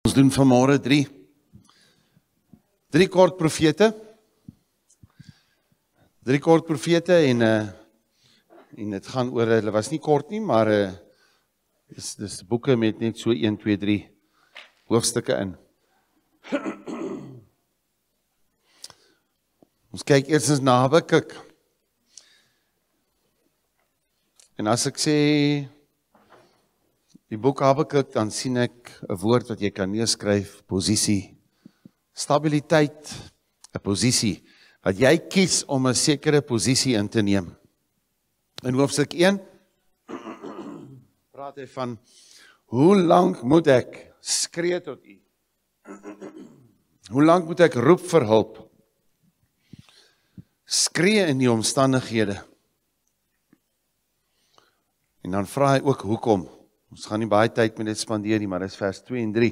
Ons doen vanmôre 3. Drie kort profete. Drie kort profete en uh en dit gaan oor hulle was nie kort nie, maar uh dis dis boeke met net so 1 2 3 hoofstukke in. Ons kyk eers eens na Habakuk. En as ek sê Die boek Habakuk dan sien ek 'n woord wat jy kan neerskryf, posisie. Stabiliteit, 'n posisie wat jy kies om 'n sekere posisie in te neem. In hoofstuk 1 praat hy van hoe lank moet ek skree tot U? Hoe lank moet ek roep vir hulp? Skree in die omstandighede. En dan vra hy ook hoekom? Ons gaan nie baie tyd met dit spandeer nie, maar dit is vers 2 en 3.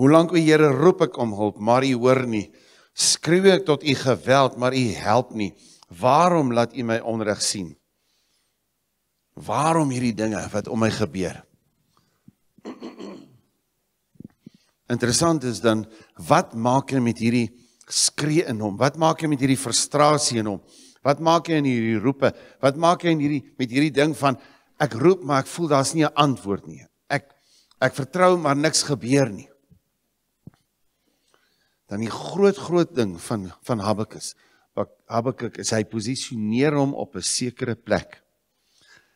Hoe lank o Here roep ek om hulp, maar U hoor nie. Skree ek tot U geweld, maar U help nie. Waarom laat U my onreg sien? Waarom hierdie dinge wat om my gebeur? Interessant is dan wat maak hy met hierdie skree in hom? Wat maak hy met hierdie frustrasie in hom? Wat maak hy in hierdie roepe? Wat maak hy in hierdie met hierdie ding van Ek roep maar ek voel daar's nie 'n antwoord nie. Ek ek vertrou maar niks gebeur nie. Dan die groot groot ding van van Habakuk. Wat Habakuk is hy posisioneer hom op 'n sekere plek.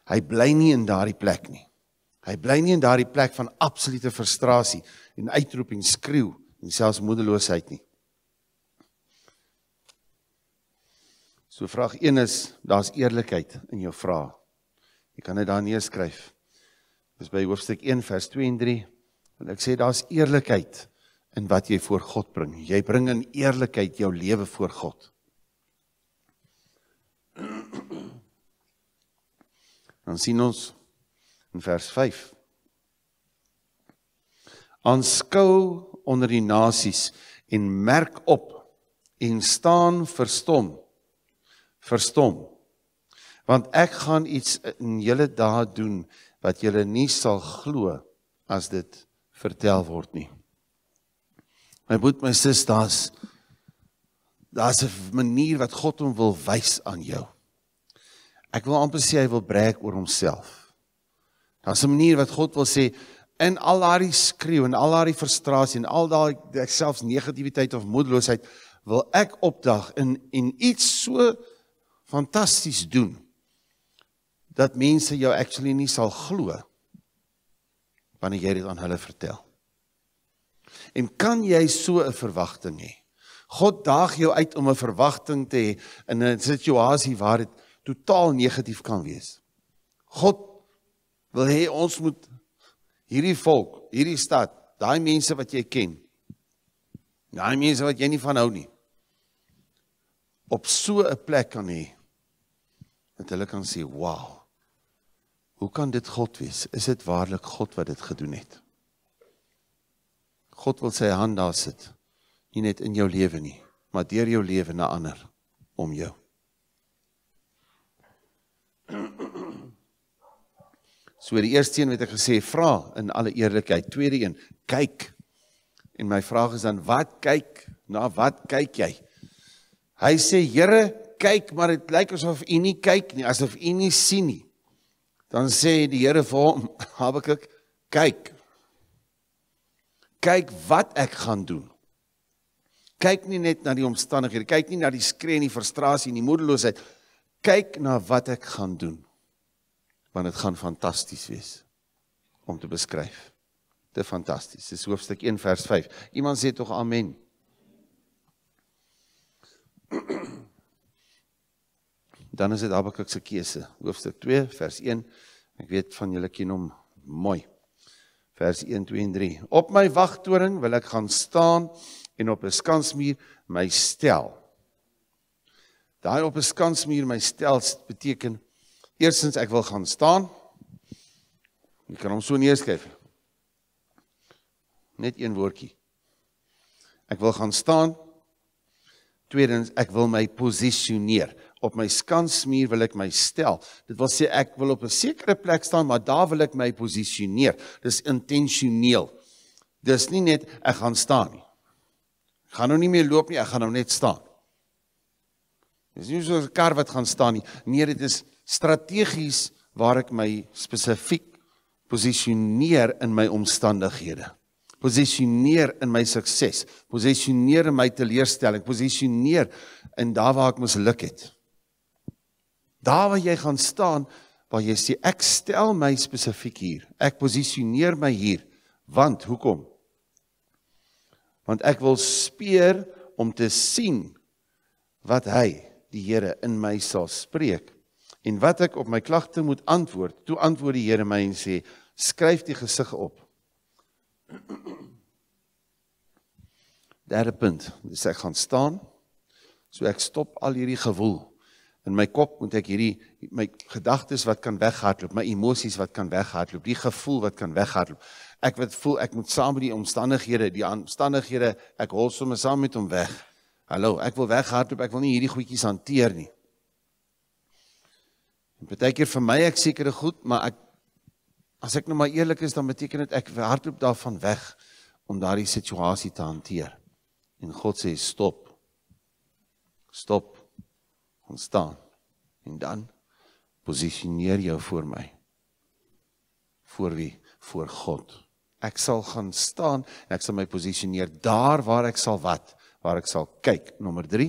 Hy bly nie in daardie plek nie. Hy bly nie in daardie plek van absolute frustrasie en uitroep en skreeu en selfs moedeloosheid nie. So vraag 1 is daar's eerlikheid in jou vrae. Jy kan dit daar neerskryf. Dis by hoofstuk 1 vers 2 en 3. Want ek sê daar's eerlikheid in wat jy voor God bring. Jy bring in eerlikheid jou lewe voor God. Dan sien ons in vers 5. Aanskou onder die nasies en merk op en staan verstom. Verstom want ek gaan iets in julle daad doen wat julle nie sal glo as dit vertel word nie. My broer, my susters, daar's 'n manier wat God hom wil wys aan jou. Ek wil amper sê hy wil breek oor homself. Daar's 'n manier wat God wil sê in al haar skreeu en al haar frustrasie en al daai selfs negativiteit of moedeloosheid wil ek opdag en en iets so fantasties doen dat mense jou actually nie sal glo wanneer jy dit aan hulle vertel. En kan jy so 'n verwagting hê? God daag jou uit om 'n verwagting te hê in 'n situasie waar dit totaal negatief kan wees. God wil hê ons moet hierdie volk, hierdie stad, daai mense wat jy ken, daai mense wat jy nie van hou nie, op so 'n plek kan hê dat hulle kan sê, "Wow, Hoe kan dit God wees? Is dit waarlik God wat dit gedoen het? God wil sy hand daar sit. Nie net in jou lewe nie, maar deur jou lewe na ander om jou. So die eerste een wat ek gesê vra in alle eerlikheid, tweede een, kyk. En my vraag is dan wat kyk? Na wat kyk jy? Hy sê Here, kyk, maar dit lyk asof u nie kyk nie, asof u nie sien nie dan sê die Here vir hom Habakuk kyk kyk wat ek gaan doen kyk nie net na die omstandighede kyk nie na die skree en die frustrasie en die moedeloosheid kyk na wat ek gaan doen want dit gaan fantasties wees om te beskryf te fantasties dis hoofstuk 1 vers 5 iemand sê tog amen dan is dit Habakuk se keuse, hoofstuk 2, vers 1. Ek weet van julle ken hom mooi. Vers 1, 2 en 3. Op my wagtoring wil ek gaan staan en op 'n skansmuur my stel. Daai op 'n skansmuur my stel beteken eersins ek wil gaan staan. Jy kan hom so neerskryf. Net een woordjie. Ek wil gaan staan. Tweedens, ek wil my posisioneer op my skansmuur wil ek my stel. Dit wil sê ek wil op 'n sekere plek staan, maar daar wil ek my posisioneer. Dis intentioneel. Dis nie net ek gaan staan nie. Ek gaan nou nie meer loop nie, ek gaan nou net staan. Dis nie so 'n kar wat gaan staan nie. Nee, dit is strategies waar ek my spesifiek posisioneer in my omstandighede. Posisioneer in my sukses, posisioneer in my teleurstelling, posisioneer in daar waar ek misluk het. Daar waar jy gaan staan, waar jy sê ek stel my spesifiek hier. Ek posisioneer my hier. Want hoekom? Want ek wil speur om te sien wat hy, die Here in my sal spreek en wat ek op my klagte moet antwoord. Toe antwoord die Here my en sê: "Skryf die gesig op." Derde punt, dis ek gaan staan. So ek stop al hierdie gewoel. In my kop moet ek hierdie my gedagtes wat kan weghardloop, my emosies wat kan weghardloop, die gevoel wat kan weghardloop. Ek wat voel ek moet saam met die omstandighede, die omstandighede, ek hol sommer saam met hom weg. Hallo, ek wil weghardloop, ek wil nie hierdie goedjies hanteer nie. En baie keer vir my ek sekere goed, maar ek as ek nou maar eerlik is, dan beteken dit ek hardloop daarvan weg om daardie situasie te hanteer. En God sê stop. Stop gaan staan en dan posisioneer jou voor my. Voor wie? Voor God. Ek sal gaan staan en ek sal my posisioneer daar waar ek sal wat, waar ek sal kyk. Nommer 3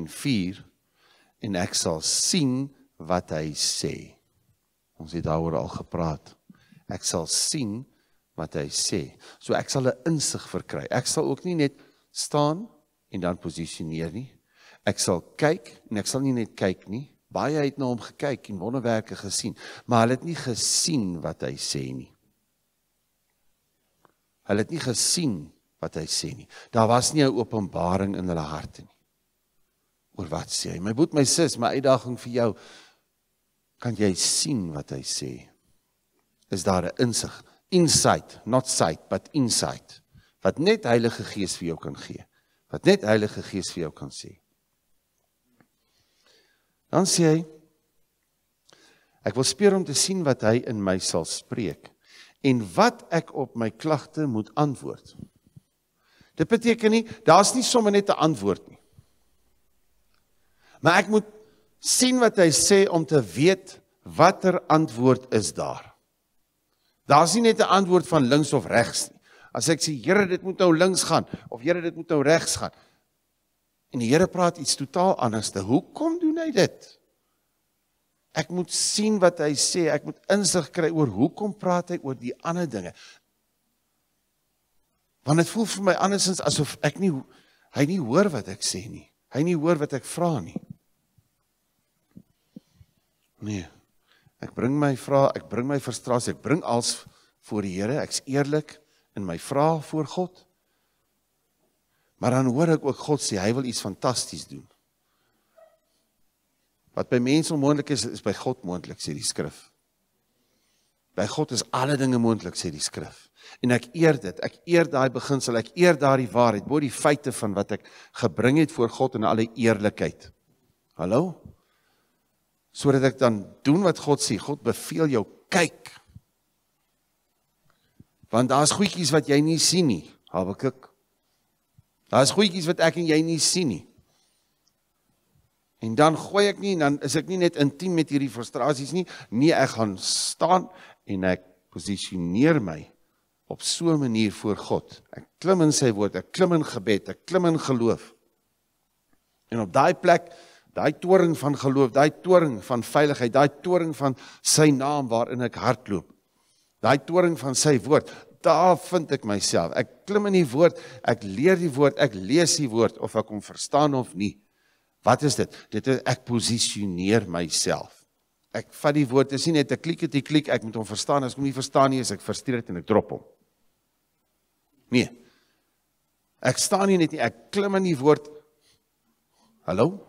en 4 en ek sal sien wat hy sê. Ons het daaroor al gepraat. Ek sal sien wat hy sê. So ek sal 'n insig verkry. Ek sal ook nie net staan en dan posisioneer nie ek sal kyk en ek sal nie net kyk nie. Baie het na hom gekyk en wonderwerke gesien, maar hulle het nie gesien wat hy sê nie. Hulle het nie gesien wat hy sê nie. Daar was nie 'n openbaring in hulle harte nie. Oor wat sê hy? My boet, my sis, my uitdaging vir jou, kan jy sien wat hy sê? Is daar 'n insig, insight, not sight, but insight wat net Heilige Gees vir jou kan gee? Wat net Heilige Gees vir jou kan sê? Dan sê hy ek wil speur om te sien wat hy in my sal spreek en wat ek op my klagte moet antwoord. Dit beteken nie daar's nie sommer net 'n antwoord nie. Maar ek moet sien wat hy sê om te weet watter antwoord is daar. Daar's nie net 'n antwoord van links of regs nie. As ek sê Here, dit moet nou links gaan of Here, dit moet nou regs gaan, En die Here praat iets totaal anders te. Hoekom doen hy dit? Ek moet sien wat hy sê. Ek moet insig kry oor hoekom praat hy oor die ander dinge. Want dit voel vir my andersins asof ek nie hy nie hoor wat ek sê nie. Hy nie hoor wat ek vra nie. Nee. Ek bring my vrae, ek bring my frustrasie, ek bring alles voor die Here. Ek's eerlik in my vrae voor God. Maar dan hoor ek ook God sê hy wil iets fantasties doen. Wat by mense onmoontlik is, is by God moontlik sê die skrif. By God is alle dinge moontlik sê die skrif. En ek eer dit. Ek eer daai beginsel. Ek eer daai waarheid bo die feite van wat ek gebring het voor God in alle eerlikheid. Hallo? Sodat ek dan doen wat God sê. God beveel jou kyk. Want daar's goedjies wat jy nie sien nie. Habakuk 2:9 Daar's goedjies wat ek en jy nie sien nie. En dan gooi ek nie en dan is ek nie net intiem met hierdie frustrasies nie. Nee, ek gaan staan en ek posisioneer my op so 'n manier voor God. Ek klim in sy woord, ek klim in gebed, ek klim in geloof. En op daai plek, daai toring van geloof, daai toring van veiligheid, daai toring van sy naam waarin ek hardloop. Daai toring van sy woord, daar vind ek myself. Ek klim in die woord, ek leer die woord, ek lees die woord of ek hom verstaan of nie. Wat is dit? Dit is ek posisioneer myself. Ek vat die woord, is nie net 'n kliketie klik, ek moet hom verstaan. As ek hom nie verstaan nie, is ek frustreerd en ek drop hom. Nee. Ek staan nie net nie, ek klim in die woord. Hallo?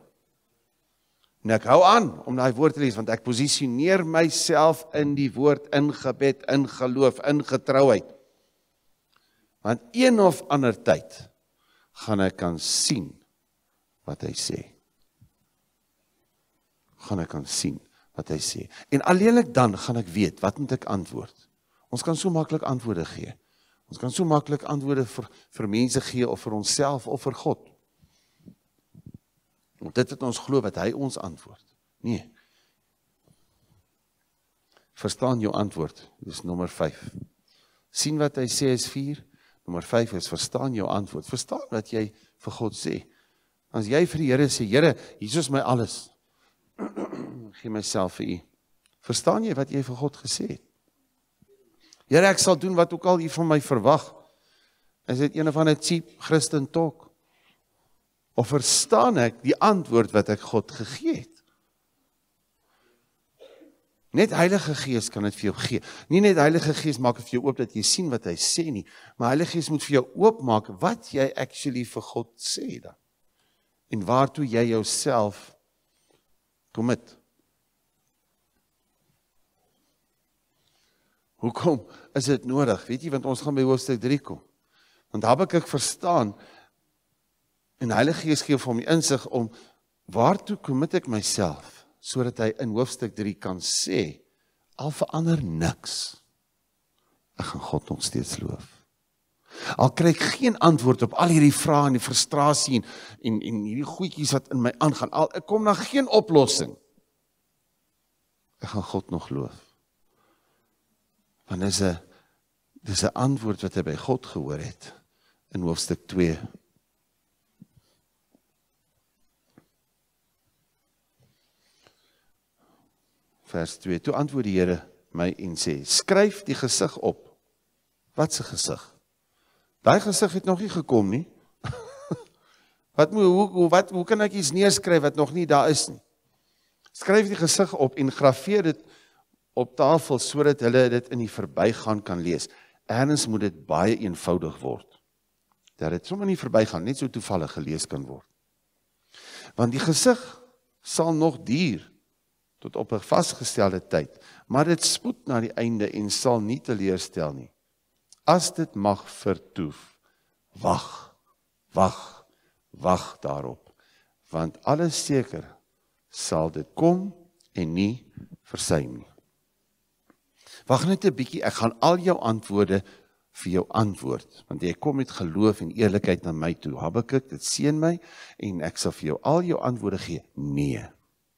Net nou, hou aan om daai woord te lees want ek posisioneer myself in die woord in gebed, in geloof, in getrouheid want een of ander tyd gaan ek kan sien wat hy sê gaan ek kan sien wat hy sê en alleenlik dan gaan ek weet wat moet ek antwoord ons kan so maklik antwoorde gee ons kan so maklik antwoorde vir vir mense gee of vir onsself of vir God want dit het ons glo wat hy ons antwoord nee verstaan jou antwoord dis nommer 5 sien wat hy sê is 4 Nommer 5 is verstaan jou antwoord. Verstaan wat jy vir God sê. As jy vir die Here sê, Here, hier is my alles. gee myself vir U. Verstaan jy wat jy vir God gesê het? Here, ek sal doen wat ook al U van my verwag. Is dit een van 'n cheap Christen talk? Of verstaan ek die antwoord wat ek God gegee het? Net Heilige Gees kan dit vir jou gee. Nie net Heilige Gees maak vir jou oop dat jy sien wat hy sê nie, maar Heilige Gees moet vir jou oopmaak wat jy actually vir God sê dan. En waartoe jy jouself commit. Hoekom is dit nodig? Weet jy want ons gaan by hoofstuk 3 kom. Want daar begin ek verstaan en Heilige Gees gee vir my insig om waartoe commit ek myself? sodat hy in hoofstuk 3 kan sê al verander niks. Ek gaan God nog steeds loof. Al kry ek geen antwoord op al hierdie vrae en die frustrasie en en en hierdie goedjies wat in my aangaan. Al ek kom na geen oplossing. Ek gaan God nog loof. Want dis 'n dis 'n antwoord wat hy by God gehoor het in hoofstuk 2 vers 2. Toe antwoord die Here my en sê: "Skryf die gesig op." Wat se gesig? Daai gesig het nog nie gekom nie. wat moet hoe wat hoe kan ek iets neerskryf wat nog nie daar is nie? Skryf die gesig op en grafeer dit op tafel sodat hulle dit in die verbygaan kan lees. Erns moet dit baie eenvoudig word dat dit sommer nie verbygaan net so toevallig gelees kan word. Want die gesig sal nog duur tot op 'n vasgestelde tyd, maar dit spoed na die einde en sal nie teleurstel nie. As dit mag vertoef, wag. Wag. Wag daarop, want alles seker sal dit kom en nie versuim nie. Wag net 'n bietjie, ek gaan al jou antwoorde vir jou antwoord, want jy kom met geloof en eerlikheid na my toe. Habakuk, dit seën my en ek sal vir jou al jou antwoorde gee. Nee.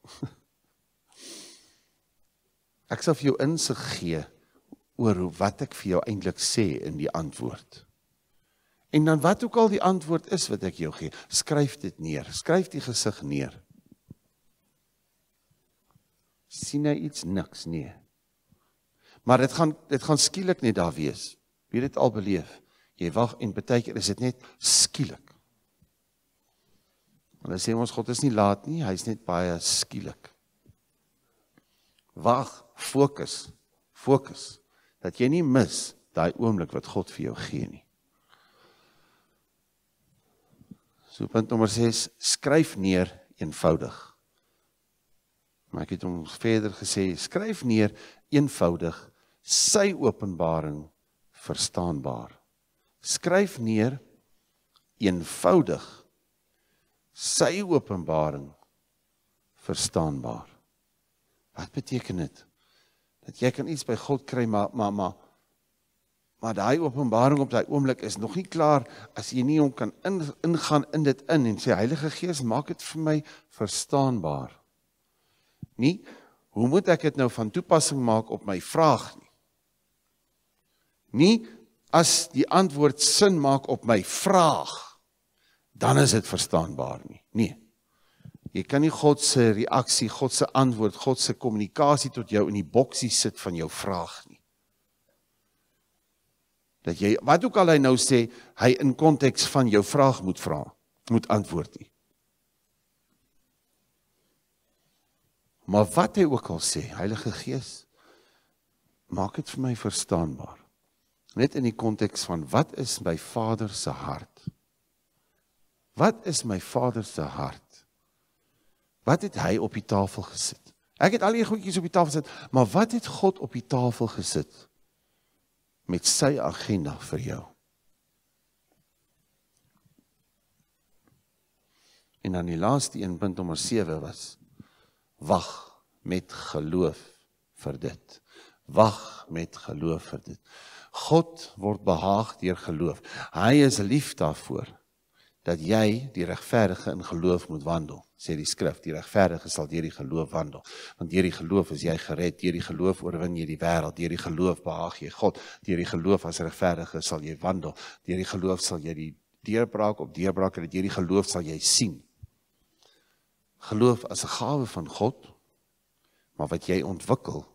Ek sal vir jou insig gee oor wat ek vir jou eintlik sê in die antwoord. En dan wat ook al die antwoord is wat ek jou gee, skryf dit neer. Skryf die gesig neer. sien hy iets niks nie. Maar dit gaan dit gaan skielik net daar wees. Wie dit al beleef. Jy wag en baie keer is dit net skielik. Hulle sê ons God is nie laat nie, hy's net baie skielik. Wag fokus, fokus dat jy nie mis daai oomblik wat God vir jou gee nie. So punt nommer 6, skryf neer eenvoudig. Maar ek het hom verder gesê, skryf neer eenvoudig sy openbaring verstaanbaar. Skryf neer eenvoudig sy openbaring verstaanbaar. Wat beteken dit? dat jy kan iets by God kry maar maar maar maar daai openbaring op daai oomblik is nog nie klaar as jy nie hom kan in, ingaan in dit in en sê Heilige Gees maak dit vir my verstaanbaar. Nie hoe moet ek dit nou van toepassing maak op my vraag nie. Nie as die antwoord sin maak op my vraag dan is dit verstaanbaar nie. Nee. Jy kan nie God se reaksie, God se antwoord, God se kommunikasie tot jou in die boksie sit van jou vraag nie. Dat jy wat ook al hy nou sê, hy in konteks van jou vraag moet vra, moet antwoord nie. Maar wat hy ook al sê, Heilige Gees, maak dit vir my verstaanbaar. Net in die konteks van wat is my Vader se hart? Wat is my Vader se hart? Wat het hy op die tafel gesit? Ek het al hierdie goedjies op die tafel gesit, maar wat het God op die tafel gesit met sy agenda vir jou? En dan die laaste een punt nommer 7 was wag met geloof vir dit. Wag met geloof vir dit. God word behaag deur geloof. Hy is lief daarvoor dat jy die regverdige in geloof moet wandel sê die skrif die regverdige sal deur die geloof wandel want deur die geloof is jy gered deur die geloof oorwin jy die wêreld deur die geloof behaag jy God deur die geloof as regverdige sal jy wandel deur die geloof sal jy die deurbraak op deurbraak en dat hierdie geloof sal jy sien geloof as 'n gawe van God maar wat jy ontwikkel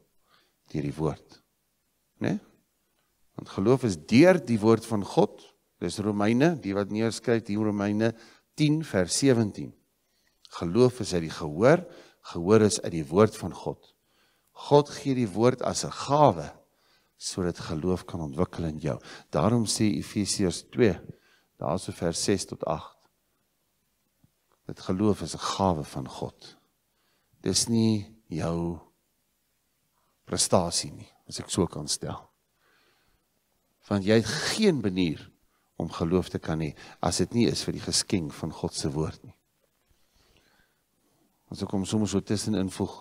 deur die woord né nee? want geloof is deur die woord van God dis Romeine die wat neerskryf hier Romeine 10 vers 17 Geloof is uit die gehoor, gehoor is uit die woord van God. God gee die woord as 'n gawe sodat geloof kan ontwikkel in jou. Daarom sê Efesiërs 2, daarso vers 6 tot 8. Dat geloof is 'n gawe van God. Dis nie jou prestasie nie, as ek so kan stel. Want jy het geen manier om geloof te kan hê as dit nie is vir die geskenk van God se woord nie. Ons kom soms so tussen invoeg.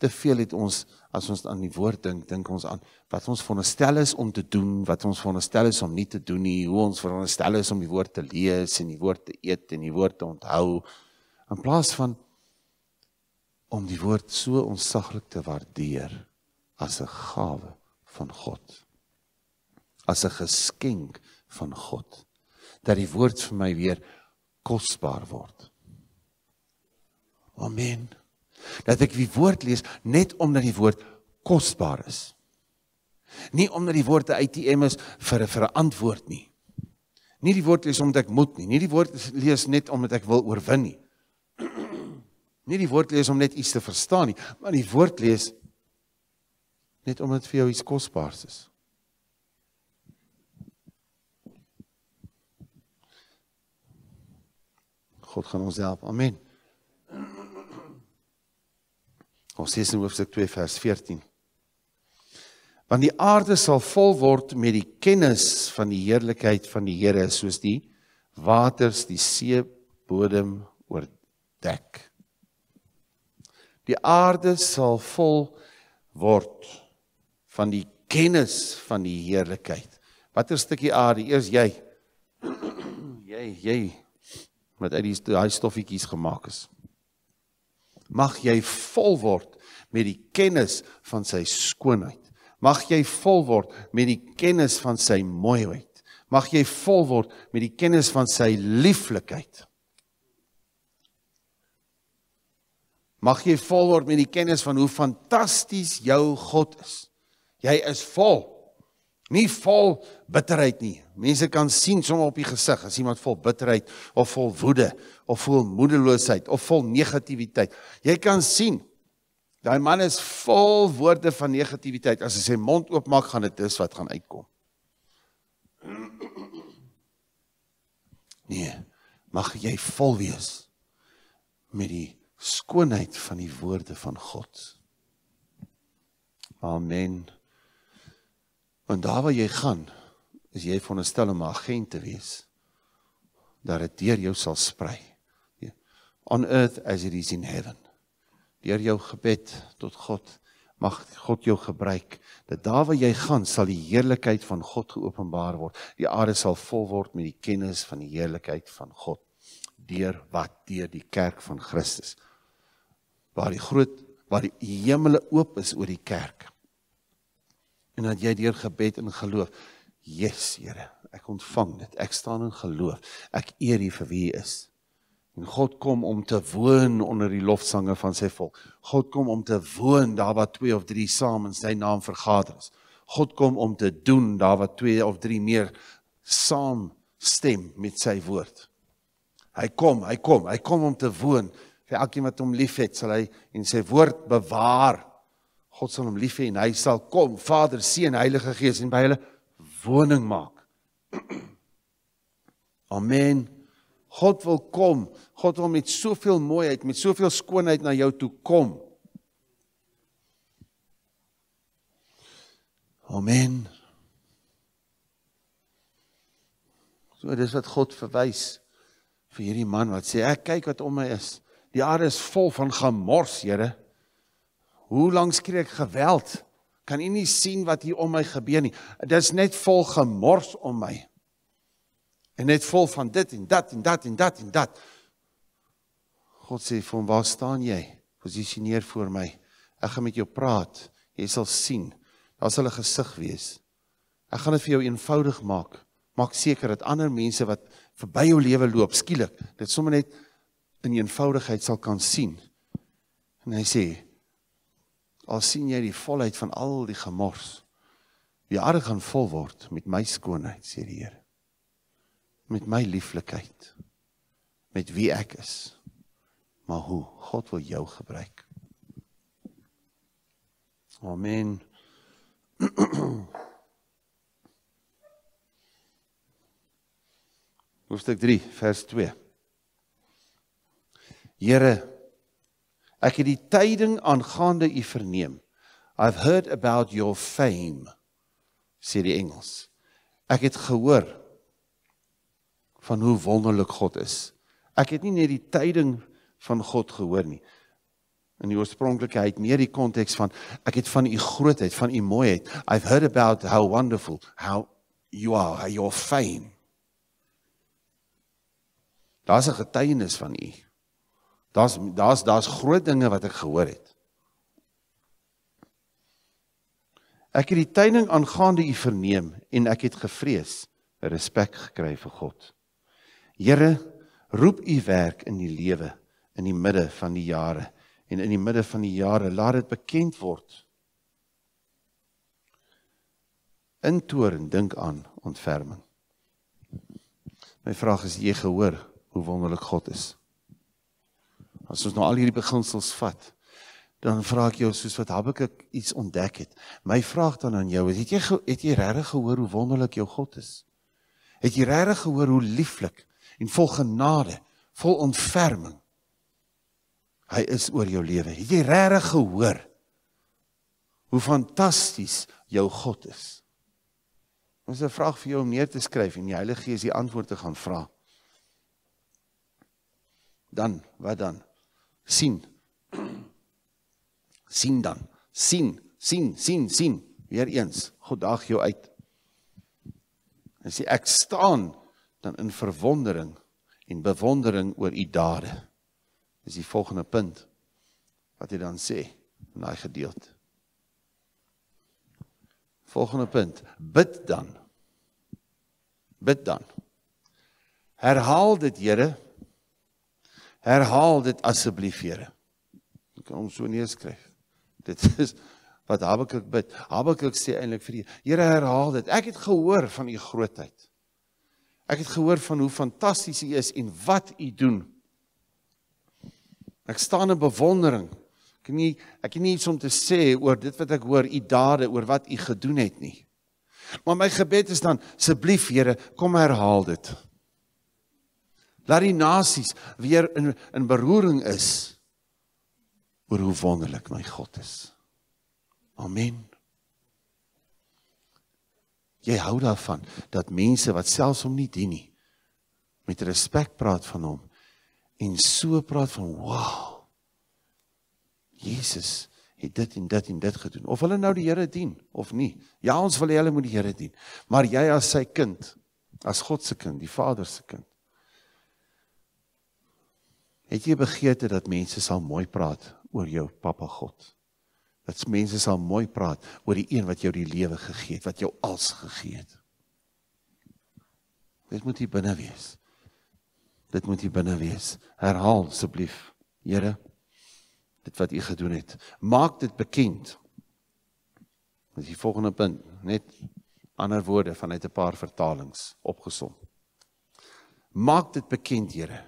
Te veel het ons as ons aan die woord dink, dink ons aan wat ons veronderstel is om te doen, wat ons veronderstel is om nie te doen nie, hoe ons veronderstel is om die woord te lees en die woord te eet en die woord te onthou in plaas van om die woord so onsaglik te waardeer as 'n gawe van God. As 'n geskenk van God dat die woord vir my weer kosbaar word. Amen. Dat ek die woord lees net omdat die woord kosbaar is. Nie omdat die woord 'n ATM is vir 'n verantwoord nie. Nie die woord lees omdat ek moet nie, nie die woord lees net omdat ek wil oorwin nie. Nie die woord lees om net iets te verstaan nie, maar die woord lees net omdat dit vir jou iets kosbaars is. God gaan ons help. Amen. Ons lees in Hoofstuk 2 vers 14. Want die aarde sal vol word met die kennis van die heerlikheid van die Here, soos die waters die seebodem oordek. Die aarde sal vol word van die kennis van die heerlikheid. Watter stukkie aarde eers jy? jy, jy wat uit die daai stoffietjies gemaak is mag jy vol word met die kennis van sy skoonheid. Mag jy vol word met die kennis van sy mooiheid. Mag jy vol word met die kennis van sy lieflikheid. Mag jy vol word met die kennis van hoe fantasties jou God is. Jy is vol. Nie vol bitterheid nie. Mense kan sien soms op die gesig as iemand vol bitterheid of vol woede of vol moedeloosheid of vol negativiteit. Jy kan sien daai man is vol woorde van negativiteit. As hy sy mond oopmaak, gaan dit dis wat gaan uitkom. Nee, mag jy vol wees met die skoonheid van die woorde van God. Amen. Want daar waar jy gaan, is jy veronderstel om 'n agent te wees dat dit deur jou sal sprei. Ja. On earth as it is in heaven. Deur jou gebed tot God mag God jou gebruik dat daar waar jy gaan sal die heerlikheid van God geopenbaar word. Die aarde sal vol word met die kennis van die heerlikheid van God deur wat deur die kerk van Christus waar die groot waar die hemele oop is oor die kerk en dat jy deur gebed en geloof, Jesus Here, ek ontvang dit. Ek staan in geloof. Ek eer U vir wie U is. En God kom om te woon onder die lofsange van sy volk. God kom om te woon daar waar twee of drie saam in sy naam vergader is. God kom om te doen daar waar twee of drie meer saam stem met sy woord. Hy kom, hy kom, hy kom om te woon vir elkeen wat hom liefhet, sal hy en sy woord bewaar. God sal hom lief hê en hy sal kom, Vader, Seun, Heilige Gees en by hulle woning maak. Amen. God wil kom. God wil met soveel mooiheid, met soveel skoonheid na jou toe kom. Amen. So dis wat God verwys vir hierdie man wat sê ek kyk wat om my is. Die aarde is vol van gemors, Here. Hoe lank skree ek geweld? Kan u nie sien wat hier om my gebeur nie? Dis net vol gemors om my. En net vol van dit en dat en dat en dat en dat. God sê vir hom, "Waar staan jy? Posisioneer voor my. Ek gaan met jou praat. Jy sal sien. Daar's hulle gesig wees. Ek gaan dit vir jou eenvoudig maak. Maak seker dat ander mense wat verby jou lewe loop, skielik dit sommer net in eenvoudigheid sal kan sien." En hy sê, al sien jy die volheid van al die gemors. Die aarde gaan vol word met my skoonheid, sê die Here. Met my lieflikheid. Met wie ek is. Maar hoe God wil jou gebruik. Amen. Hoofstuk 3 vers 2. Here Ek het die tyding aangaande u verneem. I've heard about your fame, sê die engels. Ek het gehoor van hoe wonderlik God is. Ek het nie net die tyding van God gehoor nie. In die oorspronklike het meer die konteks van ek het van u grootheid, van u mooiheid. I've heard about how wonderful, how you are, how your fame. Daar's 'n getuienis van u Daar's daar's daar's groot dinge wat ek gehoor het. Ek het die tyding aangaande u verneem en ek het gevrees, respek gekry vir God. Here, roep u werk in die lewe in die midde van die jare en in die midde van die jare laat dit bekend word. Intoren dink aan ontferming. My vraag is jy gehoor hoe wonderlik God is? As ons nou al hierdie beginsels vat, dan vra ek jou soos wat Habakuk iets ontdek het. My vraag dan aan jou is, het jy het jy regtig gehoor hoe wonderlik jou God is? Het jy regtig gehoor hoe lieflik en vol genade, vol ontferming hy is oor jou lewe? Het jy regtig gehoor hoe fantasties jou God is? Ons het 'n vraag vir jou om neer te skryf en die Heilige Gees die antwoord te gaan vra. Dan, wat dan? sien. sien dan. Sien, sien, sien, sien. Weer eens, God daag jou uit. En sê ek staan dan in verwondering en bewondering oor u dade. Dis die volgende punt wat jy dan sê in daai gedeelte. Volgende punt, bid dan. Bid dan. Herhaal dit, Here, herhaal dit asseblief Here. Ek kan hom so neerskryf. Dit is wat Habakuk bid. Habakuk sê eintlik vir die Here herhaal dit. Ek het gehoor van u grootheid. Ek het gehoor van hoe fantasties u is en wat u doen. Ek staan in bewondering. Ek nie ek het nie iets om te sê oor dit wat ek hoor, u dade, oor wat u gedoen het nie. Maar my gebed is dan asseblief Here, kom herhaal dit. Laat die nasies weer in in beroering is oor hoe wonderlik my God is. Amen. Jy hou daarvan dat mense wat selfs hom nie dien nie met respek praat van hom en so praat van wow. Jesus het dit en dit en dit gedoen. Of hulle nou die Here dien of nie. Ja, ons wil hulle moet die Here dien. Maar jy as sy kind, as God se kind, die Vader se kind. Het jy begeerte dat mense sal mooi praat oor jou Papa God? Dat mense sal mooi praat oor die een wat jou die lewe gegee het, wat jou als gegee het. Dit moet hier binne wees. Dit moet hier binne wees. Herhaal asseblief, Here, dit wat U gedoen het. Maak dit bekend. Dis die volgende punt, net ander woorde vanuit 'n paar vertalings opgesom. Maak dit bekend, Here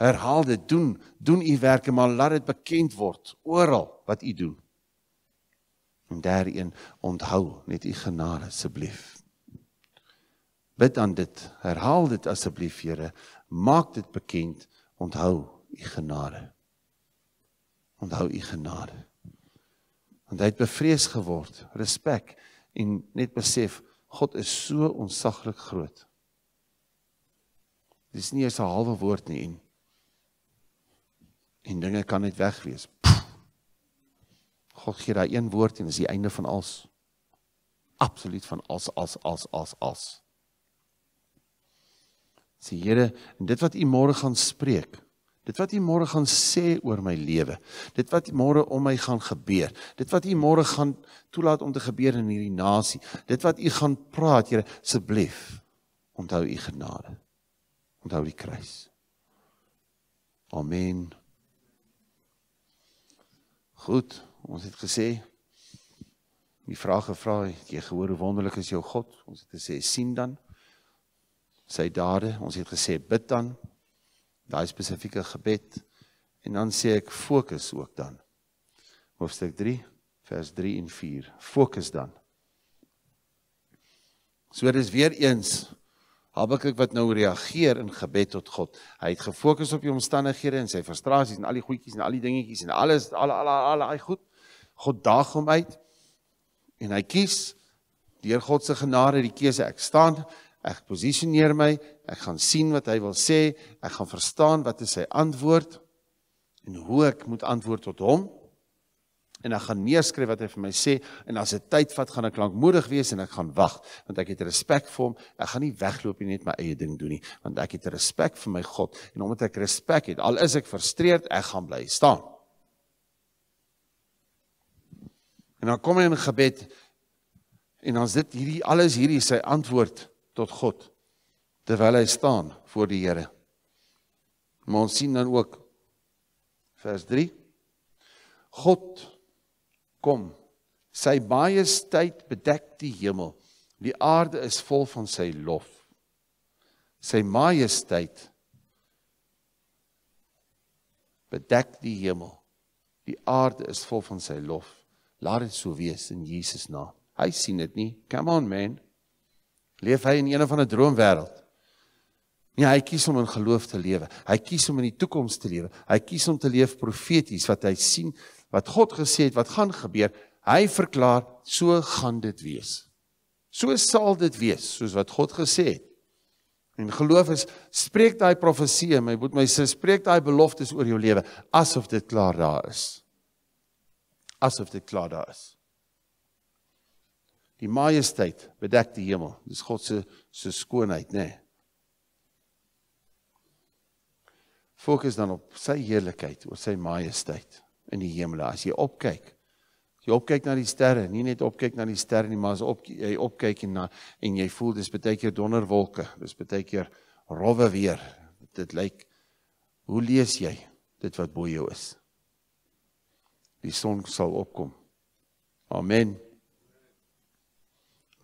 Herhaal dit, doen, doen u werke maar laat dit bekend word oral wat u doen. En daarin onthou net u genade asseblief. Bid aan dit, herhaal dit asseblief Here, maak dit bekend, onthou u genade. Onthou u genade. Want hy het bevrees geword, respek en net besef God is so onsaglik groot. Dis nie eens 'n halwe woord nie en en dinge kan net weg wees. God gee daai een woord en is die einde van alles. Absoluut van alles as as as as. Sy Here, en dit wat u môre gaan spreek, dit wat u môre gaan sê oor my lewe, dit wat môre om my gaan gebeur, dit wat u môre gaan toelaat om te gebeur in hierdie nasie, dit wat u gaan praat, Here, asseblief, onthou u genade. Onthou die kruis. Amen. Goed, ons het gesê die vraag gevra, het jy gehoor hoe wonderlik is jou God? Ons het gesê sien dan sy dade. Ons het gesê bid dan daai spesifieke gebed en dan sê ek fokus ook dan. Hoofstuk 3 vers 3 en 4. Fokus dan. So dis weer eens Habakuk wat nou reageer in gebed tot God. Hy het gefokus op die omstandighede en sy frustrasies en al die goedjies en al die dingetjies en alles al al al daai goed. God daag hom uit en hy kies deur God se genade die keuse. Ek staan, ek posisioneer my, ek gaan sien wat hy wil sê, ek gaan verstaan wat is sy antwoord en hoe ek moet antwoord tot hom en ek gaan neerskryf wat hy vir my sê en as dit tyd vat gaan ek lankmoedig wees en ek gaan wag want ek het respek vir hom ek gaan nie weggloop en net my eie ding doen nie want ek het respek vir my God en omdat ek respek het al is ek frustreerd ek gaan bly staan en dan kom hy in gebed en ons dit hierdie alles hierdie sy antwoord tot God terwyl hy staan voor die Here maar ons sien dan ook vers 3 God kom. Sy majesteit bedek die hemel. Die aarde is vol van sy lof. Sy majesteit bedek die hemel. Die aarde is vol van sy lof. Laat dit so wees in Jesus naam. Hy sien dit nie. Come on man. Leef hy in een van 'n droomwêreld? Nee, hy kies om in geloof te lewe. Hy kies om in die toekoms te lewe. Hy kies om te leef profeties wat hy sien wat God gesê het wat gaan gebeur, hy verklaar so gaan dit wees. So sal dit wees soos wat God gesê het. En geloof is spreek daai profeseë, my moet my sê spreek daai beloftes oor jou lewe asof dit klaar daar is. Asof dit klaar daar is. Die majesteit bedek die hemel. Dis God se se skoonheid, nê? Nee. Fokus dan op sy heerlikheid, op sy majesteit in die hemel as jy opkyk. As jy opkyk na die sterre, nie net opkyk na die sterre nie, maar as op, jy opkyk en na en jy voel dis baie keer donderwolke, dis baie keer rowwe weer. Dit lyk hoe lees jy dit wat bo jou is? Die son sal opkom. Amen.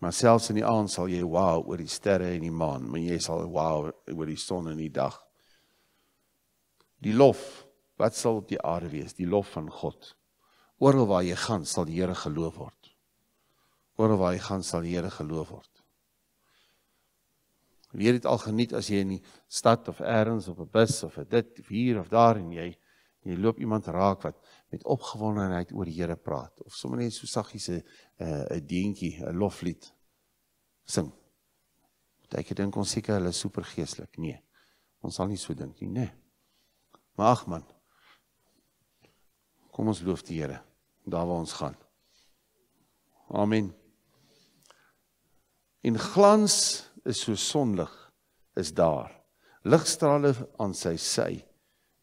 Maar selfs in die aand sal jy wow oor die sterre en die maan, maar jy sal wow oor die son in die dag. Die lof wat sal op die aarde wees? Die lof van God. Oral waar jy gaan, sal die Here geloof word. Oral waar jy gaan, sal die Here geloof word. Wie het al geniet as jy in die stad of ergens op 'n bus of dit of hier of daar en jy jy loop iemand raak wat met opgewondenheid oor die Here praat of sommer net so saggies 'n 'n deentjie 'n loflied sing. Wat ek dink ons seker hulle supergeestelik. Nee. Ons sal nie so dink nie, nê. Nee. Maar ag man, Kom ons loof die Here daar waar ons gaan. Amen. En glans is so sonlig is daar. Ligstrale aan sy sy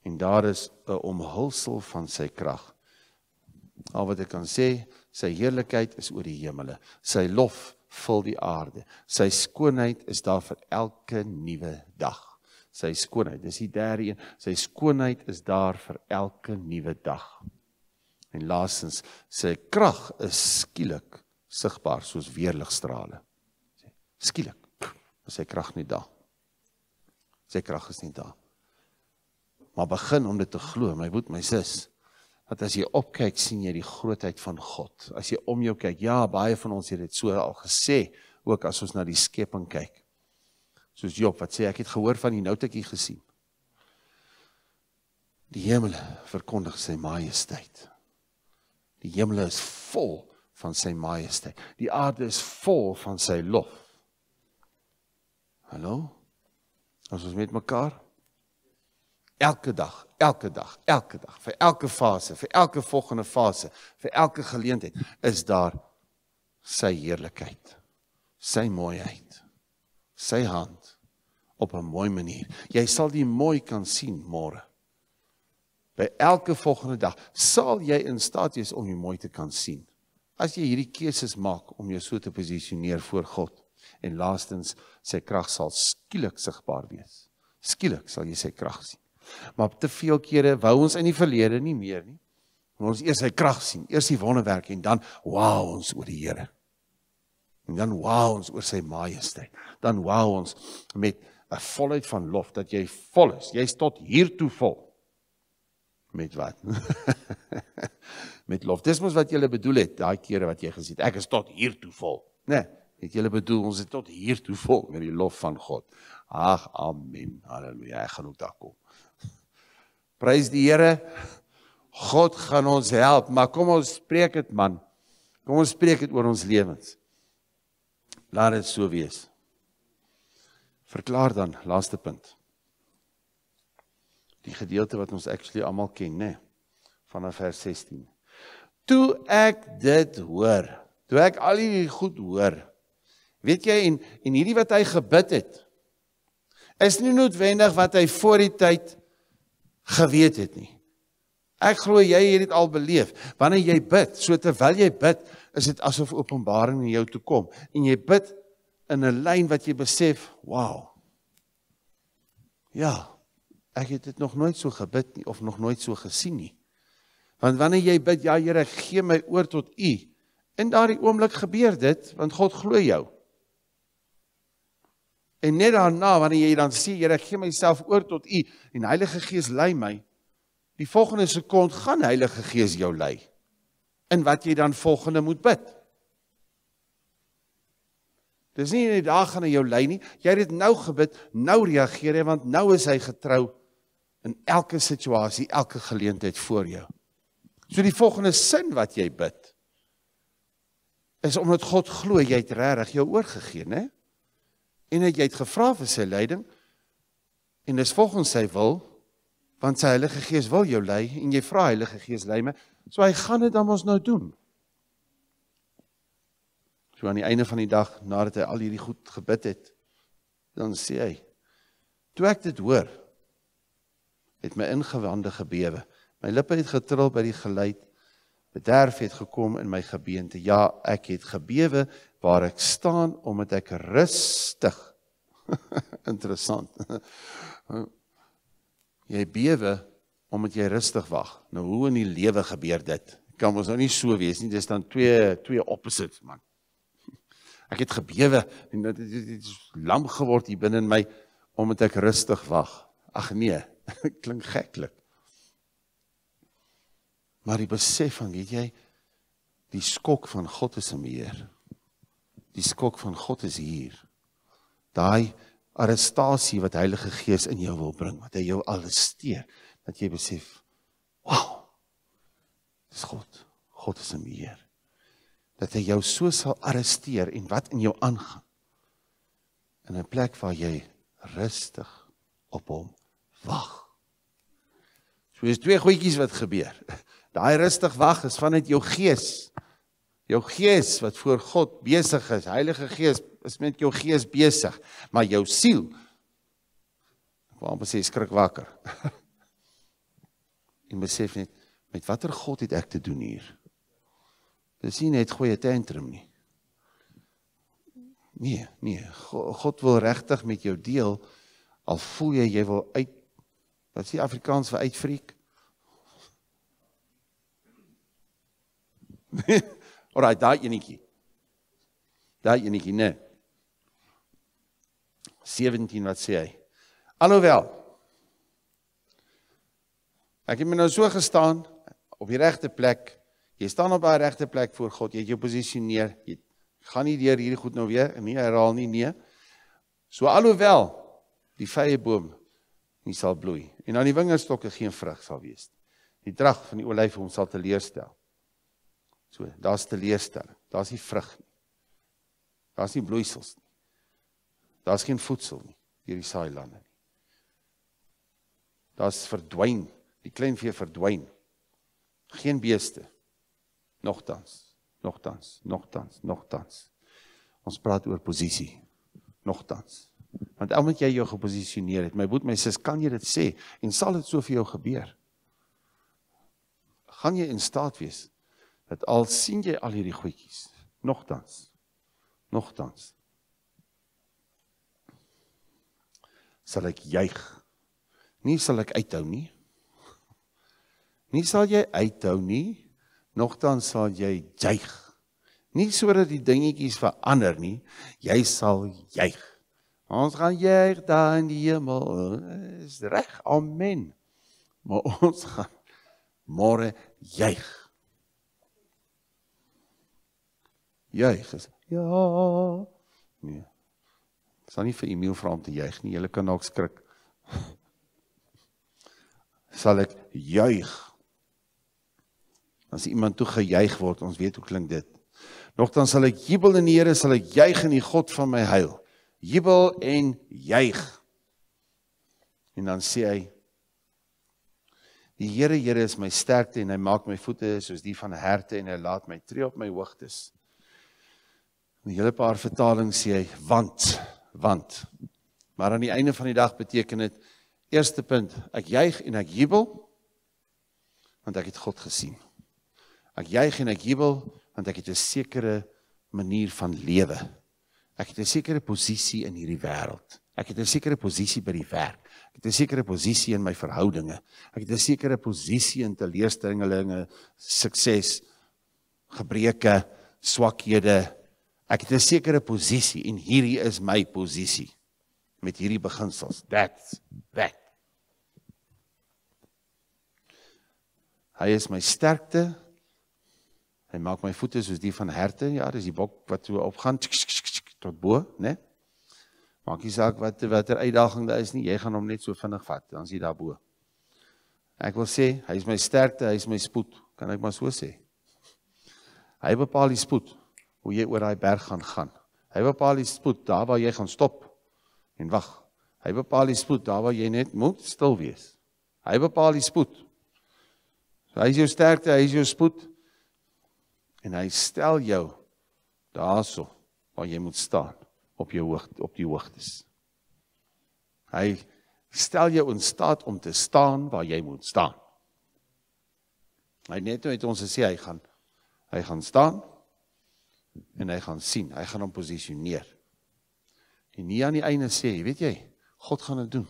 en daar is 'n omhulsel van sy krag. Al wat ek kan sê, sy heerlikheid is oor die hemele. Sy lof vul die aarde. Sy skoonheid is daar vir elke nuwe dag. Sy skoonheid, dis die derde een. Sy skoonheid is daar vir elke nuwe dag. En laastens, sy krag is skielik sigbaar soos weerligstrale. Skielik. As sy krag nie daar. Sy krag is nie daar. Maar begin om dit te glo, my boet, my sis. Dat as jy opkyk, sien jy die grootheid van God. As jy om jou kyk, ja, baie van ons het dit so al gesê, ook as ons na die skepping kyk. Soos Job wat sê ek het gehoor van die noutetjie gesien. Die hemel verkondig sy majesteit. Die hemel is vol van sy majesteit. Die aarde is vol van sy lof. Hallo? As ons met mekaar elke dag, elke dag, elke dag, vir elke fase, vir elke volgende fase, vir elke geleentheid is daar sy heerlikheid, sy mooiheid, sy hand op 'n mooi manier. Jy sal die mooi kan sien môre by elke volgende dag sal jy in staat wees om hom mooi te kan sien. As jy hierdie keuses maak om jou so te posisioneer voor God en laastens sy krag sal skielik sigbaar wees. Skielik sal jy sy krag sien. Maar te veel kere wou ons in die verlede nie meer nie. Ons eers sy krag sien, eers die wonderwerk en dan wow ons oor die Here. En dan wow ons oor sy majesteit. Dan wow ons met 'n volheid van lof dat jy vol is. Jy's tot hier toe vol met wat? met lof. Dis mos wat jy gele bedoel het daai kere wat jy gesê het ek is tot hier toe vol. Né? Nee, het jy gele bedoel ons is tot hier toe vol met die lof van God. Ag, amen. Halleluja. Ek gaan ook daar kom. Prys die Here. God gaan ons help, maar kom ons spreek dit man. Kom ons spreek dit oor ons lewens. Laat dit so wees. Verklaar dan laaste punt die gedeelte wat ons actually almal ken, nê? Nee? Vanaf vers 16. Toe ek dit hoor, toe ek al hierdie goed hoor, weet jy en en hierdie wat hy gebid het, is nie noodwendig wat hy voor die tyd geweet het nie. Ek glo jy het dit al beleef. Wanneer jy bid, so terwyl jy bid, is dit asof openbaring in jou toe kom en jy bid in 'n lyn wat jy besef, wow. Ja, ek het dit nog nooit so gebid nie of nog nooit so gesien nie. Want wanneer jy bid, ja Here, gee my oor tot U, in daardie oomblik gebeur dit want God glo jou. En net daarna wanneer jy dan sê Here, ek gee myself oor tot U en Heilige Gees lei my, die volgende sekond gaan Heilige Gees jou lei in wat jy dan volgende moet bid. Dis nie net daar gaan hy jou lei nie. Jy het dit nou gebid, nou reageer hy want nou is hy getrou in elke situasie, elke geleentheid voor jou. So die volgende sin wat jy bid is omdat God glo jy het regtig jou oorgegee, né? En dat jy het gevra vir sy leiding en dis volgens sy wil want sy Heilige Gees wil jou lei en jy vra Heilige Gees lei my. So hy gaan dit dan ons nou doen. So aan die einde van die dag nadat hy al hierdie goed gebid het, dan sê hy: "Toe ek dit hoor, het my ingewande gebewe. My lippe het getril by die geluid. Bederf het gekom in my gebeente. Ja, ek het gebewe waar ek staan omdat ek rustig. Interessant. jy bewe omdat jy rustig wag. Nou hoe in die lewe gebeur dit? Kan ons nou nie so wees nie. Dis dan twee twee opposites, man. ek het gebewe en dit is lam geword hier binne in my omdat ek rustig wag. Ag nee, klink geklik. Maar die besef van, weet jy, die skok van God is in meer. Die skok van God is hier. Daai arrestasie wat Heilige Gees in jou wil bring, wat hy jou arresteer, dat jy besef, wow. Dis God. God is in meer. Dat hy jou so sal arresteer en wat in jou aangaan. In 'n plek waar jy rustig op hom wag. So is twee goedjies wat gebeur. Daai rustig wag is vanuit jou gees. Jou gees wat voor God besig is, Heilige Gees is met jou gees besig, maar jou siel waarmee sê skrik wakker. Jy besef net met watter God het ek te doen hier? Dis nie net goeie tantrum nie. Nee, nee, God wil regtig met jou deel al voel jy jy wil uit Dat is die Afrikaans vir uitfriek. Alraai, daai enetjie. Daai enetjie, nee. 17 wat sê hy? Alhoewel Ek het my nou so gestaan op die regte plek. Jy staan op daai regte plek voor God. Jy het jou posisioneer. Jy gaan nie deur hierdie goed nou weer nie herhaal nie, nee. So alhoewel die vrye boom en hy sal bloei. En aan die wingerdstokke geen vrug sal wees nie. Die drag van die olyf hom sal teleerstel. So, daar's teleerstelling. Daar's nie vrug nie. Daar's nie bloeisels nie. Daar's geen voedsel nie deur die saai lande nie. Daar's verdwyn, die klein vee verdwyn. Geen beeste nogtans, nogtans, nogtans, nogtans. Ons praat oor posisie. Nogtans. Want omdat jy jou geposisioneer het, my boet my sis, kan jy dit sê en sal dit so vir jou gebeur? Gaan jy in staat wees dat al sien jy al hierdie goedjies nogtans nogtans sal ek juig. Nie sal ek uithou nie. Nie sal jy uithou nie, nogtans sal jy juig. Nie sodat die dingetjies verander nie, jy sal juig. Ons gaan juig daar in die hemel. Dis reg. Amen. Maar ons gaan môre juig. Juig. Is, ja. Nee. Dis nie vir Emil vra om te juig nie. Julle kan dalk skrik. Sal ek juig? As iemand toe gejuig word, ons weet hoe klink dit. Nogtans sal ek jubel in die Here, sal ek juig in die God van my heil jubel en juig. En dan sê hy: Die Here, Here is my sterkte en hy maak my voete soos die van herte en hy laat my tree op my hoogtes. In 'n hele paar vertalings sê hy: Want, want. Maar aan die einde van die dag beteken dit eerste punt, ek juig en ek jubel want ek het God gesien. Ek juig en ek jubel want ek het 'n sekere manier van lewe. Ek het 'n sekere posisie in hierdie wêreld. Ek het 'n sekere posisie by die werk. Ek het 'n sekere posisie in my verhoudinge. Ek het 'n sekere posisie in teleurstellinge, sukses, gebreke, swakhede. Ek het 'n sekere posisie en hierdie is my posisie met hierdie beginsels. That's that. Hy is my sterkte. Hy maak my voete soos die van herte. Ja, dis die bok wat so opgaan. Tsk, tsk, tsk, tsk tot bo, né? Maak nie saak wat watter uitdaging daar is nie, jy gaan hom net so vinnig vat, dan is jy daar bo. Ek wil sê, hy is my sterkte, hy is my spoed, kan ek maar so sê. Hy bepaal die spoed hoe jy oor daai berg gaan gaan. Hy bepaal die spoed daar waar jy gaan stop en wag. Hy bepaal die spoed daar waar jy net moet stil wees. Hy bepaal die spoed. So hy is jou sterkte, hy is jou spoed en hy stel jou daarso waar jy moet staan op jou hoog op die hoogtes. Hy stel jou in staat om te staan waar jy moet staan. Hy net toe het ons gesê hy gaan hy gaan staan en hy gaan sien, hy gaan hom posisioneer. En nie aan die einde sê, weet jy, God gaan dit doen.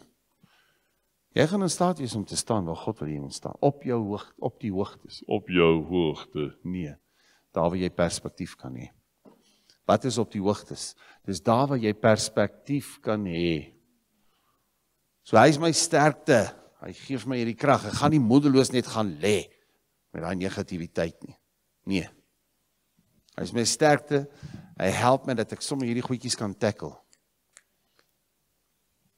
Jy gaan in staat wees om te staan waar God wil hê jy moet staan, op jou hoog op die hoogtes, op jou hoogte. Nee. Daar waar jy perspektief kan hê. Wat is op die hoogtes? Dis daar waar jy perspektief kan hê. So hy is my sterkte. Hy gee vir my hierdie krag. Ek gaan nie moedeloos net gaan lê met daai negativiteit nie. Nee. Hy is my sterkte. Hy help my dat ek sommer hierdie goedjies kan tackle.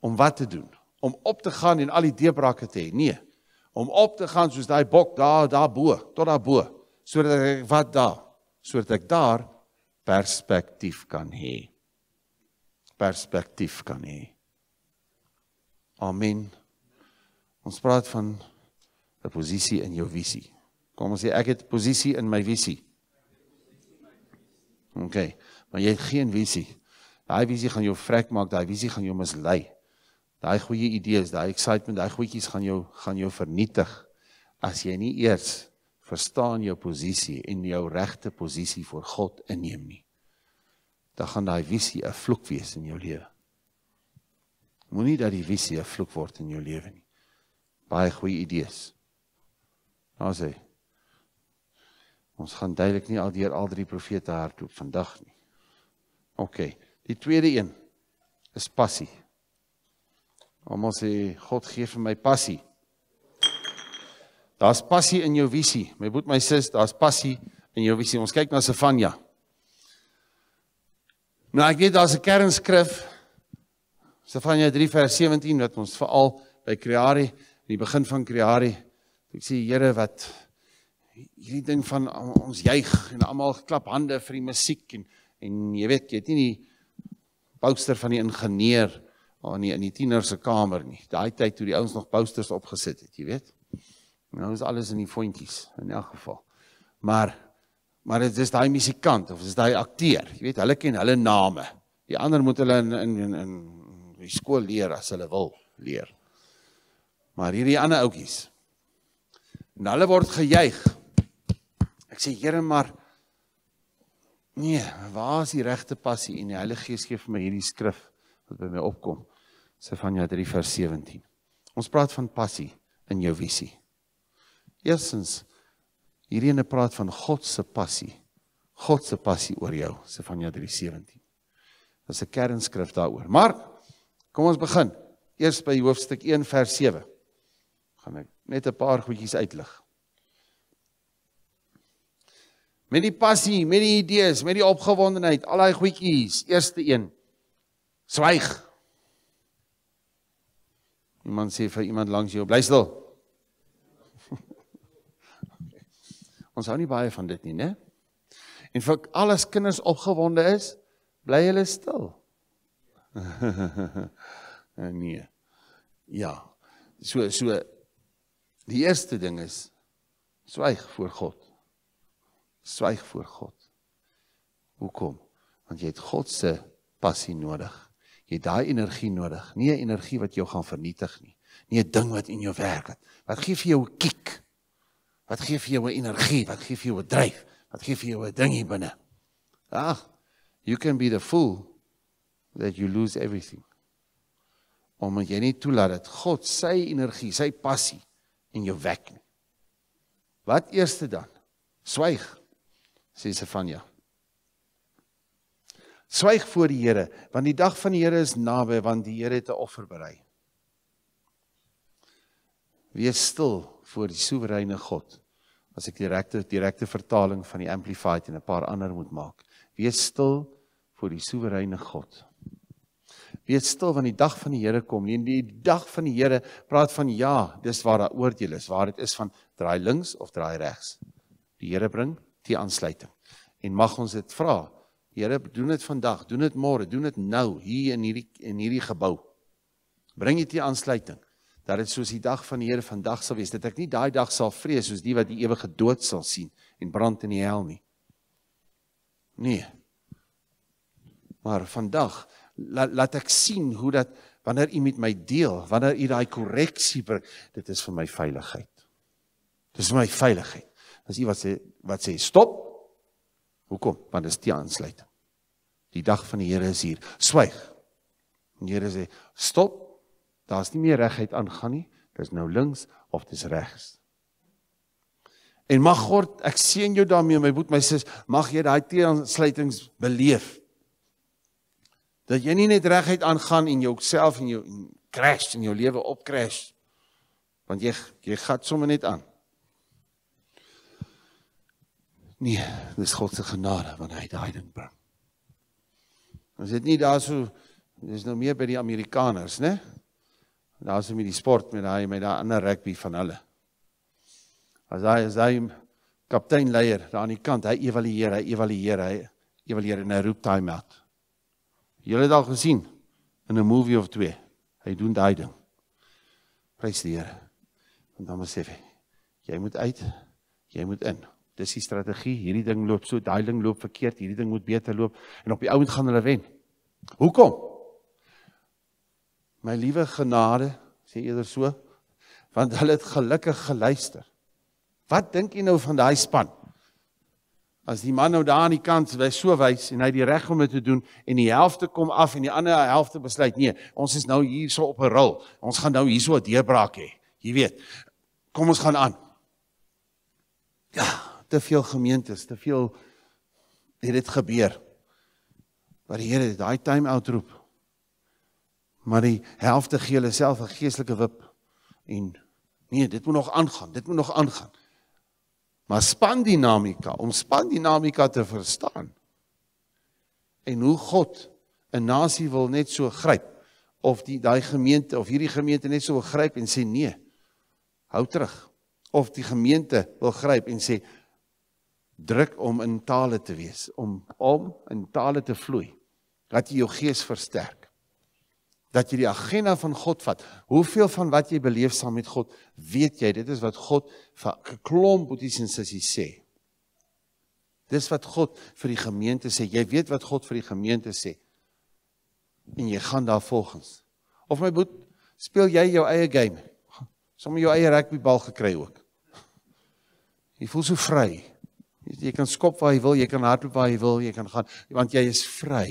Om wat te doen? Om op te gaan en al die deeprakke te hê. Nee. Om op te gaan soos daai bok daar daar bo, tot daar bo, sodat ek wat daar, sodat ek daar perspektief kan hê. Perspektief kan hê. Amen. Ons praat van 'n posisie in jou visie. Kom ons sê ek het 'n posisie in my visie. OK, maar jy het geen visie. Daai visie gaan jou vrek maak, daai visie gaan jou mislei. Daai goeie idees, daai excitement, daai goedjies gaan jou gaan jou vernietig as jy nie eers verstaan jou posisie en jou regte posisie voor God inneem nie, dan gaan daai visie 'n vloek wees in jou lewe. Moenie dat die visie 'n vloek word in jou lewe nie. Baie goeie idees. Daar's hy. Ons gaan duidelik nie aldeer al drie profete hardloop vandag nie. OK, die tweede een is passie. Almal sê God gee vir my passie. Daar's passie in jou visie. My boet my sis, daar's passie in jou visie. Ons kyk na Sefanja. Nou ek weet daar's 'n kernskrif Sefanja 3 vers 17 wat ons veral by Kreari, in die begin van Kreari, ek sê Here wat hierdie ding van ons juig en almal klap hande vir die musiek en en jy weet, jy het nie die bouster van die ingenieur aan oh nie in die tiener se kamer nie. Daai tyd toe die ouens nog bousters opgesit het, jy weet. Nou is alles in die fontjies in elk geval. Maar maar dit is daai musikant of is daai akteur, jy weet, hulle ken hulle name. Die ander moet hulle in in in, in die skool leer as hulle wil leer. Maar hierdie ander ouetjies. En hulle word gejuig. Ek sê Here, maar nee, waar is die regte passie en die Heilige Gees gee vir my hierdie skrif wat by my opkom. Sefanja 3:17. Ons praat van passie in jou visie. Eerstens hierdie ene praat van God se passie. God se passie oor jou, Sefanja 3:17. Dis 'n kernskrif daaroor. Maar kom ons begin. Eers by hoofstuk 1 vers 7. Gaan ek net 'n paar goedjies uitlig. Met die passie, met die idees, met die opgewondenheid, al daai goedjies. Eerste een. Swyg. Iemand sê vir iemand langs jou, bly stil. Ons hou nie baie van dit nie, né? En vir alles kinders opgewonde is, bly hulle stil. Eh, nee. Ja. So so die eerste ding is swyg voor God. Swyg voor God. Hoekom? Want jy het God se passie nodig. Jy het daai energie nodig. Nie 'n energie wat jou gaan vernietig nie. Nie 'n ding wat in jou werk wat wat gee vir jou 'n kick. Wat gee vir jou 'n energie? Wat gee vir jou 'n dryf? Wat gee vir jou 'n ding hier binne? Ag, ah, you can be the fool that you lose everything. Omdat jy nie toelaat dat God sy energie, sy passie in jou wek nie. Wat eerste dan? Swyg. Sê Sefanja. Swyg voor die Here, want die dag van die Here is naby, want die Here het 'n offer berei. Wees stil voor die soewereine God. As ek direkte direkte vertaling van die amplified en 'n paar ander moet maak. Wees stil voor die soewereine God. Wees stil want die dag van die Here kom. Nee, die dag van die Here praat van ja, dis waar daai oordeel is, waar dit is van draai links of draai regs. Die Here bring die aansluiting. En mag ons dit vra. Here, doen dit vandag, doen dit môre, doen dit nou hier in hierdie in hierdie gebou. Bring dit die aansluiting dat dit soos die dag van die Here vandag sal wees, dat ek nie daai dag sal vrees soos die wat die ewige dood sal sien en brand in die hel nie. Nee. Maar vandag laat laat ek sien hoe dat wanneer u met my deel, wanneer u daai korreksie bring, dit is vir my veiligheid. Dit is my veiligheid. As u wat sê wat sê stop. Hoekom? Want dit is die aansluiting. Die dag van die Here is hier. Swyg. Die Here sê stop Daar's nie meer regheid aangaan nie. Dis nou links of dis regs. En mag God, ek seën jou daarmee my boet my sis, mag jy daai teensluitings beleef. Dat jy nie net regheid aangaan en jouself en jou en crash in jou lewe opcrash want jy jy gat sommer net aan. Nee, dis God se genade wanneer hy daai ding bring. Ons het nie daarso dis nou meer by die Amerikaners, né? Daar is met die sport met daai met daai ander rugby van hulle. As hy as hy kaptein leier daar aan die kant, hy evalueer, hy evalueer, hy evalueer en hy roep time out. Julle het al gesien in 'n movie of twee. Hy doen daai ding. Prys die Here. En dan sê hy: "Jy moet uit, jy moet in." Dis die strategie. Hierdie ding loop so, daai ding loop verkeerd, hierdie ding moet beter loop en op die ou end gaan hulle wen. Hoekom? my liewe genade, sê eerder so, want hulle het gelukkig geluister. Wat dink jy nou van daai span? As die man nou daar aan die kant wys so wys en hy die reg om dit te doen en die helfte kom af en die ander helfte besluit nee, ons is nou hierso op 'n rol. Ons gaan nou hierso 'n deurbraak hê. Jy weet. Kom ons gaan aan. Ja, te veel gemeentes, te veel het dit gebeur. Wat die Here daai time out roep maar die helfte gee hulle self 'n geestelike wip en nee, dit moet nog aangaan, dit moet nog aangaan. Maar span dinamika, om span dinamika te verstaan en hoe God 'n nasie wil net so gryp of die daai gemeente of hierdie gemeente net so gryp en sê nee, hou terug of die gemeente wil gryp en sê druk om in tale te wees, om om in tale te vloei. Dat jy jou gees versterk dat jy die agenda van God vat. Hoeveel van wat jy beleef saam met God, weet jy, dit is wat God vir geklomp boeties en sissies sê. Dis wat God vir die gemeente sê. Jy weet wat God vir die gemeente sê. En jy gaan daar volgens. Of my boet, speel jy jou eie game? Sommige jou eie rugbybal gekry ook. Jy voel so vry. Jy kan skop waar jy wil, jy kan hardloop waar jy wil, jy kan gaan want jy is vry.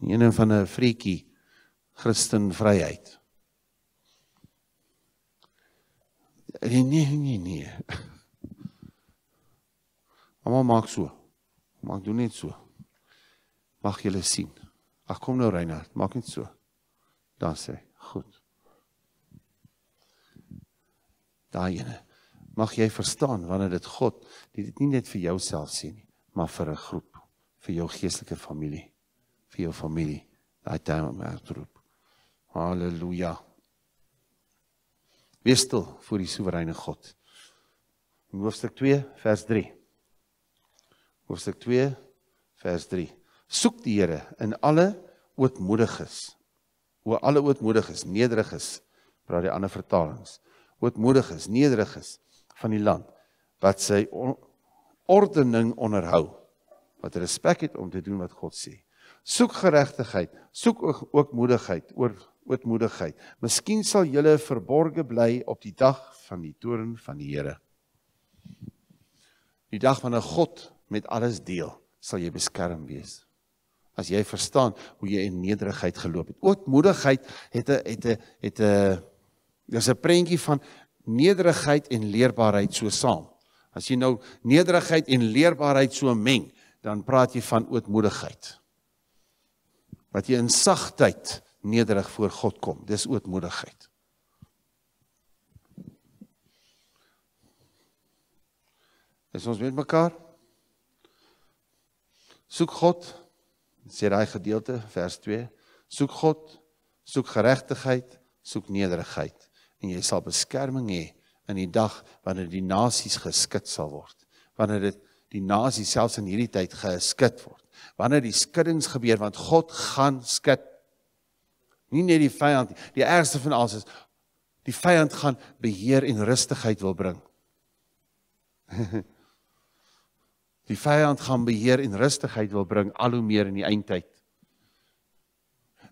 Nie een van 'n frietjie Christenvryheid. Nee nee nee nee. Mama maak so. Maak doen net so. Mag julle sien. Ag kom nou Reinhard, maak net so. Dan sê, goed. Daai ene. Mag jy verstaan wanneer dit God, dit dit nie net vir jouself sê nie, maar vir 'n groep, vir jou geestelike familie, vir jou familie, daai term om eh, uit te roep. Halleluja. Wees stil voor die soewereine God. In hoofstuk 2 vers 3. Hoofstuk 2 vers 3. Soek die Here in alle ootmoediges. O alle ootmoediges, nederiges, praat die ander vertalings. Ootmoediges, nederiges van die land wat sy ordening onderhou, wat respek het om te doen wat God sê. Soek geregtigheid, soek ook ook moedigheid oor ootmoedigheid. Miskien sal julle verborge bly op die dag van die toorn van die Here. Die dag van 'n God met alles deel, sal jy beskerm wees. As jy verstaan hoe jy in nederigheid geloop het. Ootmoedigheid het 'n het 'n het 'n dis 'n prentjie van nederigheid en leerbaarheid so saam. As jy nou nederigheid en leerbaarheid so meng, dan praat jy van ootmoedigheid. Wat jy in sagtheid nederig voor God kom. Dis ootmoedigheid. Is ons met mekaar? Soek God, sê daai gedeelte, vers 2. Soek God, soek geregtigheid, soek nederigheid en jy sal beskerming hê in die dag wanneer die nasies geskit sal word. Wanneer dit die nasies selfs in hierdie tyd geskit word. Wanneer die skuddings gebeur want God gaan skud. Nie net die vyand nie. Die ergste van alles is die vyand gaan beheer en rustigheid wil bring. die vyand gaan beheer en rustigheid wil bring al hoe meer in die eindtyd.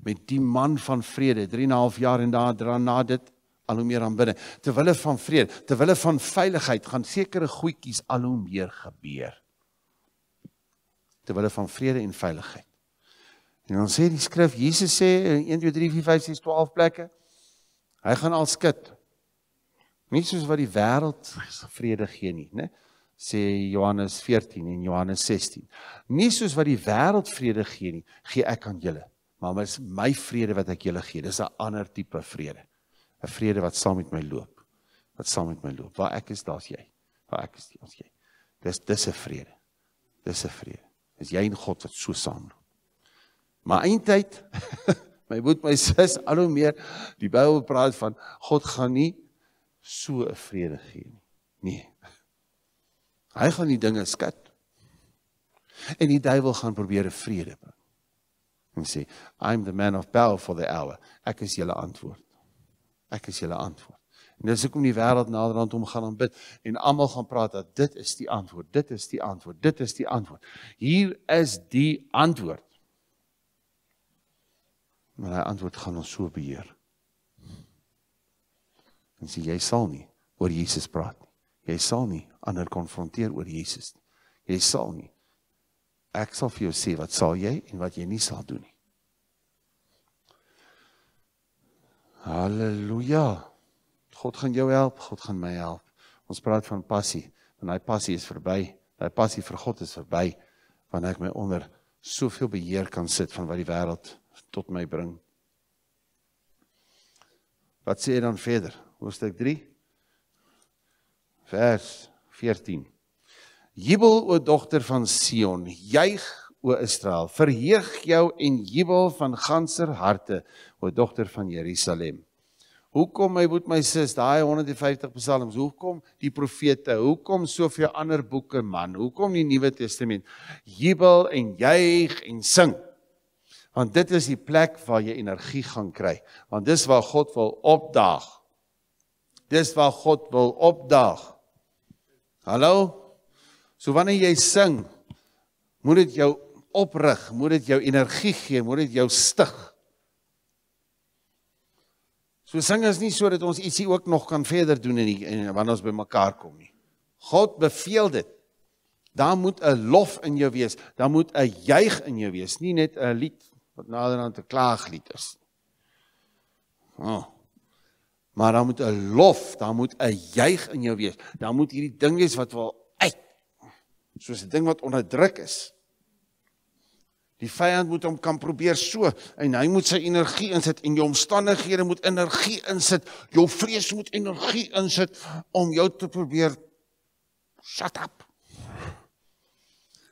Met die man van vrede, 3.5 jaar en daarna dit al hoe meer aan binne. Terwyl hulle van vrede, terwyl hulle van veiligheid gaan sekere goedjies al hoe meer gebeur. Terwyl hulle van vrede en veiligheid En ons sê die skrif, Jesus sê in 1 2 3 4 5 6 12 plekke, hy gaan al skud. Nie soos wat die wêreld vrede gee nie, né? Sê Johannes 14 en Johannes 16. Nie soos wat die wêreld vrede gee nie, gee ek aan julle. Maar my my vrede wat ek julle gee, dis 'n ander tipe vrede. 'n Vrede wat saam met my loop. Wat saam met my loop. Waar ek is, daar's jy. Waar ek is, daar's jy. Dis dis 'n vrede. Dis 'n vrede. Is jy en God wat so saamloop? Maar eintlik my moet my sis al hoe meer die Bybel praat van God gaan nie so 'n vrede gee nie. Nee. Hy gaan die dinge skat. En die duiwel gaan probeer 'n vrede bring. En sê, "I'm the man of power for the hour." Ek is julle antwoord. Ek is julle antwoord. En dis hoekom die wêreld naderhand hom gaan aanbid en almal gaan praat dat dit is die antwoord. Dit is die antwoord. Dit is die antwoord. Hier is die antwoord. Maar hy antwoord gaan ons so beheer. En sê jy sal nie oor Jesus praat nie. Jy sal nie ander konfronteer oor Jesus nie. Jy sal nie. Ek sal vir jou sê wat sal jy en wat jy nie sal doen nie. Halleluja. God gaan jou help, God gaan my help. Ons praat van passie, want hy passie is verby. Hy passie vir God is verby wanneer ek my onder soveel beheer kan sit van wat die wêreld tot my bring. Wat sê hy dan verder? Hoofstuk 3 vers 14. Jubel o dogter van Sion, juig o Israel, verheug jou en jubel van ganser harte o dogter van Jerusalem. Hoekom my moet my sis daai 150 psalms, hoekom die profete, hoekom soveel ander boeke man, hoekom die Nuwe Testament? Jubel en juig en sing. Want dit is die plek waar jy energie gaan kry. Want dis waar God wil opdaag. Dis waar God wil opdaag. Hallo. So wanneer jy sing, moet dit jou oprig, moet dit jou energie gee, moet dit jou stig. So sing is nie sodat ons ietsie ook nog kan verder doen in die en wanneer ons by mekaar kom nie. God beveel dit. Daar moet 'n lof in jou wees. Daar moet 'n juig in jou wees, nie net 'n lied wat nader aan te klaaglied is. Oh. Maar daar moet 'n lof, daar moet 'n juig in jou wees. Daar moet hierdie ding wees wat wel uit soos 'n ding wat onderdruk is. Die vyand moet hom kan probeer so en hy moet sy energie insit en jou omstandighede moet energie insit, jou vrees moet energie insit om jou te probeer shut up.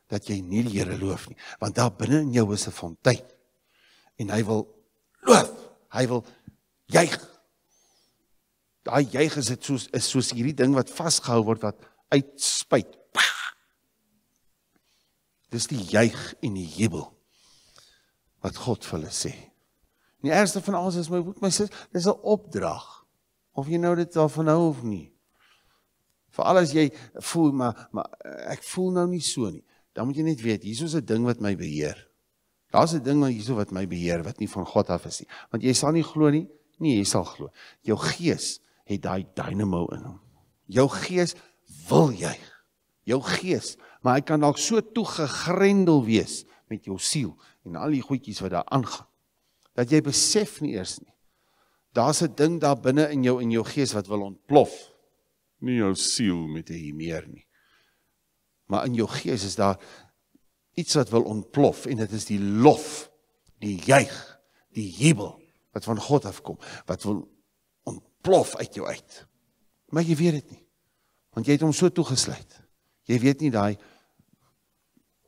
Dat jy nie die Here loof nie, want daar binne in jou is 'n fontein en hy wil loof. Hy wil juig. Daai juig is dit soos is soos hierdie ding wat vasgehou word wat uitspuit. Dis die juig en die jubel wat God vir hulle sê. Die eerste van alles is my boek, my sis, dis 'n opdrag. Of jy nou dit wel van hou of nie. Vir alles jy voel maar maar eh, ek voel nou nie so nie. Dan moet jy net weet, hier is 'n ding wat my beheer. Daar's 'n ding wat hierso wat my beheer wat nie van God af is nie. Want jy sal nie glo nie. Nee, jy sal glo. Jou gees het daai dynamo in hom. Jou gees wil jy. Jou gees, maar hy kan dalk so toe gegrendel wees met jou siel en al die goedjies wat daar aangaan dat jy besef nie eers nie. Daar's 'n ding daar binne in jou in jou gees wat wil ontplof. Nie jou siel met 'n hier meer nie. Maar in jou gees is daar iets wat wil ontplof en dit is die lof, die juig, die jubel wat van God afkom, wat wil ontplof uit jou uit. Maar jy weet dit nie. Want jy het hom so toegesluit. Jy weet nie daai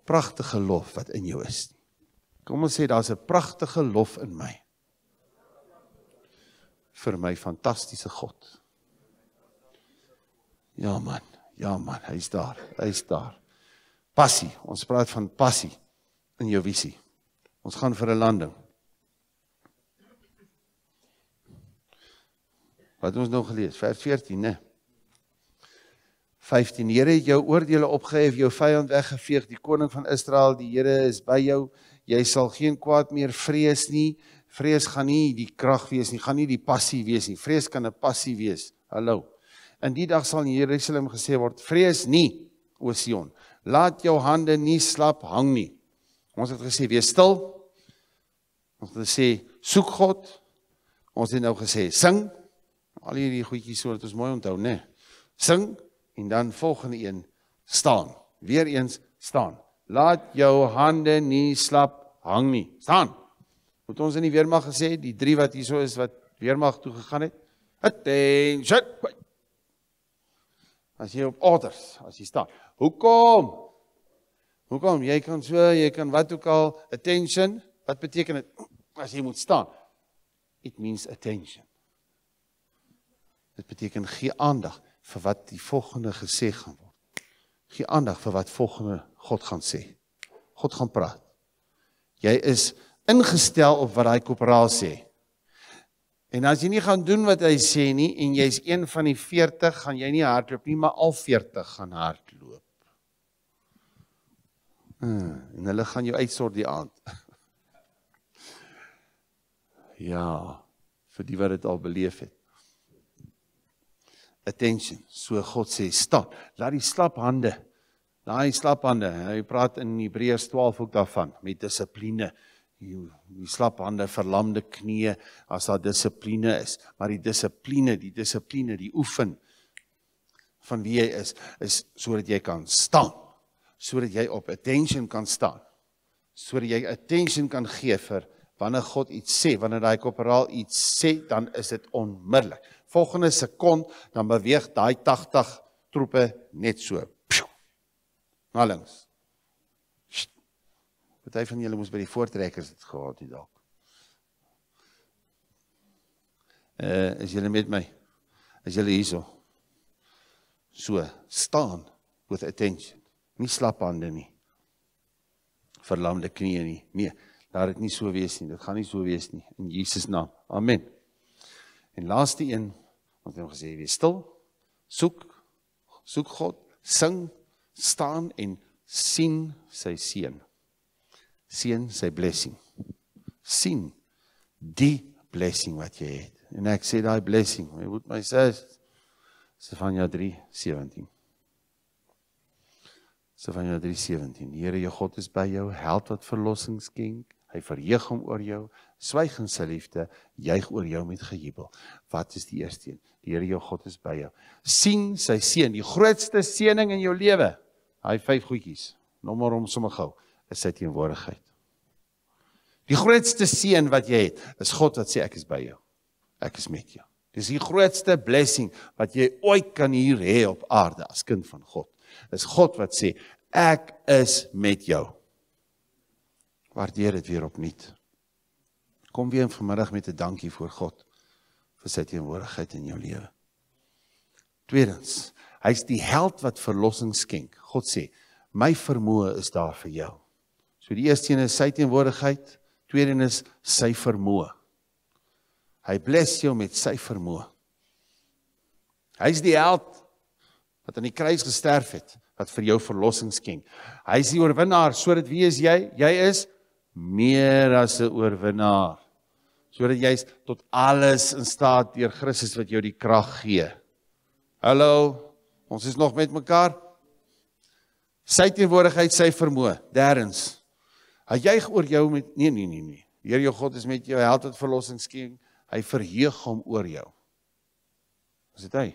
pragtige lof wat in jou is nie. Kom ons sê daar's 'n pragtige lof in my vir my fantastiese God. Ja man, ja man, hy's daar. Hy's daar passie. Ons praat van passie in jou visie. Ons gaan vir 'n landing. Wat ons nou gelees, vers 14, né? 15 Here het jou oordeele opgehef, jou vyand weggeveeg, die koning van Israel, die Here is by jou. Jy sal geen kwaad meer vrees nie. Vrees gaan nie die krag wees nie, gaan nie die passie wees nie. Vrees kan 'n passie wees. Hallo. In die dag sal in Jerusalem gesê word: Vrees nie, O Sion. Laat jou hande nie slap hang nie. Ons het gesê wees stil. Ons het gesê soek God. Ons het nou gesê sing. Al hierdie goedjies sodat ons mooi onthou, né? Sing en dan volgende een staan. Weereens staan. Laat jou hande nie slap hang nie. Staan. Wat ons in die weermag gesê, die drie wat hierso is wat weermag toe gegaan het. Attention. As jy op orders, as jy staan. Hoekom? Hoekom jy kan so, jy kan wat ook al attention, wat beteken dit as jy moet staan? It means attention. Dit beteken gee aandag vir wat die volgende gesê gaan word. Gee aandag vir wat volgende God gaan sê. God gaan praat. Jy is ingestel op wat daai koperaal sê. En as jy nie gaan doen wat hy sê nie en jy's een van die 40, gaan jy nie hardloop nie, maar al 40 gaan hardloop. Hmm, en hulle gaan jou uitsort die aand. ja, vir die wat dit al beleef het. Attention, so God sê, stap, laat die slap hande, daai slap hande, hy praat in Hebreërs 12 ook daarvan met dissipline jou die slap hande verlamde knieë as daar dissipline is maar die dissipline die dissipline die oefen van wie jy is is sodat jy kan staan sodat jy op attention kan staan. Sodat jy attention kan gee vir wanneer God iets sê, wanneer daai korporaal iets sê, dan is dit onmiddellik. Volgende sekond dan beweeg daai 80 troepe net so. Na links. Party van julle moes by die voortrekkers dit gehad het dalk. Eh is julle met my? Is julle hierso? So, staan with attention nie slaphande nie. Verlamde knieë nie. Nee, laat dit nie so wees nie. Dit gaan nie so wees nie in Jesus naam. Amen. En laaste een, ons het hom gesê wees stil. Soek soek God, sing, staan en sien sy seën. Sien sy blessing. Sien die blessing wat jy het. En ek sê daai blessing, jy moet my sê Stefania 3:17 Sefanja 3:17. Die Here jou God is by jou, held wat verlossing skenk. Hy verheug hom oor jou, swyg in sy liefde, juig oor jou met gejubel. Wat is die eerste een? Die Here jou God is by jou. sien sy seën, die grootste seëning in jou lewe. Hy vyf goedjies. Nommer hom sommer gou. Is sy teenwoordigheid. Die grootste seën wat jy het, is God wat sê ek is by jou. Ek is met jou. Dis die grootste blessing wat jy ooit kan hier hê op aarde as kind van God. Dis God wat sê ek is met jou. Waardeer dit weer opnuut. Kom weer vanmiddag met 'n dankie voor God vir sy teenwoordigheid in jou lewe. Tweedens, hy's die held wat verlossing skenk. God sê, my vermoë is daar vir jou. So die eerste een is sy teenwoordigheid, tweede een is sy vermoë. Hy bless jou met sy vermoë. Hy's die held wat aan die kruis gesterf het wat vir jou verlossing skenk. Hy is die oorwinnaar, sodat wie is jy? Jy is meer as 'n oorwinnaar. Sodat jy tot alles in staat deur Christus wat jou die krag gee. Hallo, ons is nog met mekaar. Sy teenwoordigheid, sy vermoë. Derrens. Hy juig oor jou met nee nee nee nee. Die Here jou God is met jou, help tot verlossing skenk. Hy verheug hom oor jou. Is dit hy?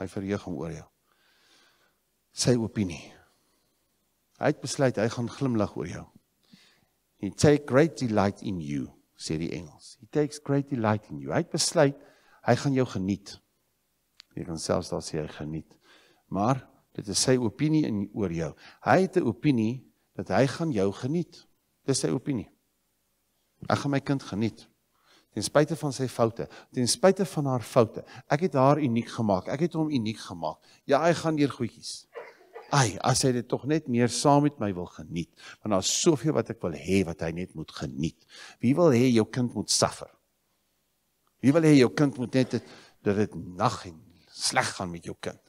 Hy verheug hom oor jou. Sy opinie. Hy het besluit hy gaan glimlag oor jou. He take great delight in you, sê die Engels. He takes great delight in you. Hy het besluit hy gaan jou geniet. Jy kan selfs daar sê hy geniet. Maar dit is sy opinie in oor jou. Hy het 'n opinie dat hy gaan jou geniet. Dis sy opinie. Ek gaan my kind geniet ten spyte van sy foute, ten spyte van haar foute. Ek het haar uniek gemaak. Ek het hom uniek gemaak. Ja, hy gaan deur goedjies. Ai, as hy dit tog net meer saam met my wil geniet, want daar's soveel wat ek wil hê wat hy net moet geniet. Wie wil hê jou kind moet suffer? Wie wil hê jou kind moet net dit dat dit nag en sleg gaan met jou kind?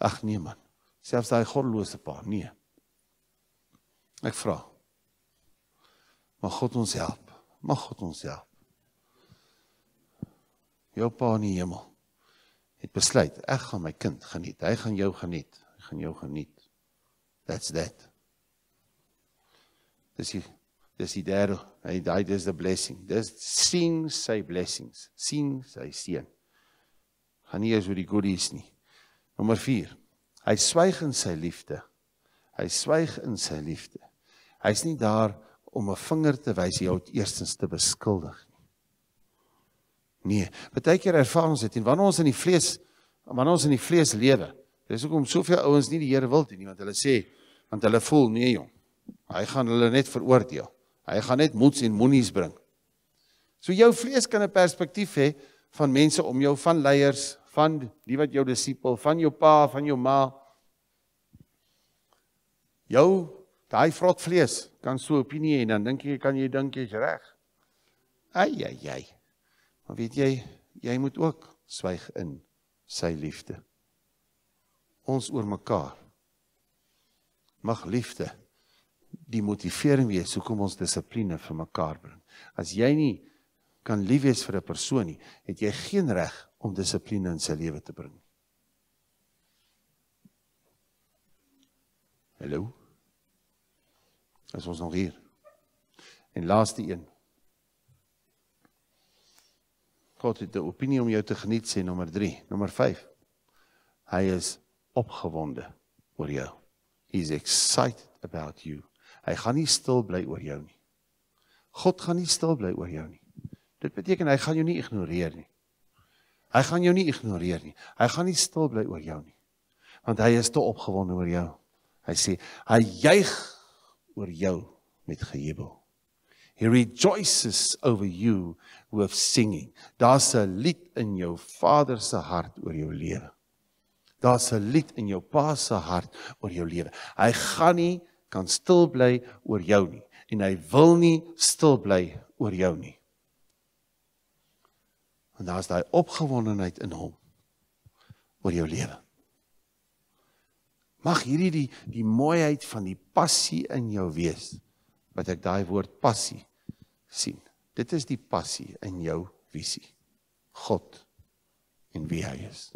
Ag nee man. Selfs daai godlose pa, nee. Ek vra. Mag God ons help. Mag God ons help jou pa in die hemel het besluit ek gaan my kind geniet hy gaan jou geniet hy gaan jou geniet that's that dis die dis die derde hy daai dis the blessing dis sien sy blessings sien sy seën gaan nie eens oor die goodies nie nommer 4 hy swyg in sy liefde hy swyg in sy liefde hy's nie daar om 'n vinger te wys jy het eerstens te beskuldig Nee, baie keer ervaar ons dit en wanneer ons in die vlees wanneer ons in die vlees lewe, dis hoekom soveel ouens nie die Here wil dien nie want hulle sê want hulle voel nee jong. Hy gaan hulle net veroordeel. Hy gaan net moeds en moenies bring. So jou vlees kan 'n perspektief hê van mense om jou van leiers, van die wat jou disipel, van jou pa, van jou ma. Jou daai vrot vlees kan so opinie hê en dan dink jy kan jy dink jy's reg. Ai ai ai. Maar weet jy, jy moet ook swyg in sy liefde. Ons oor mekaar mag liefde die motivering wees hoekom ons dissipline vir mekaar bring. As jy nie kan lief wees vir 'n persoon nie, het jy geen reg om dissipline in sy lewe te bring. Hallo. As ons nog hier. En laaste een. God het 'n opinie om jou te geniet sê nommer 3, nommer 5. Hy is opgewonde oor jou. He's excited about you. Hy gaan nie stil bly oor jou nie. God gaan nie stil bly oor jou nie. Dit beteken hy gaan jou nie ignoreer nie. Hy gaan jou nie ignoreer nie. Hy gaan nie stil bly oor jou nie. Want hy is te opgewonde oor jou. Hy sê hy juig oor jou met gejubel. He rejoices over you with singing. Daar's 'n lied in jou Vader se hart oor jou lewe. Daar's 'n lied in jou Pa se hart oor jou lewe. Hy gaan nie kan stil bly oor jou nie en hy wil nie stil bly oor jou nie. En daar's daai opgewondenheid in hom oor jou lewe. Mag hierdie die, die mooiheid van die passie in jou wees wat ek daai woord passie sien. Dit is die passie in jou visie. God en wie hy is.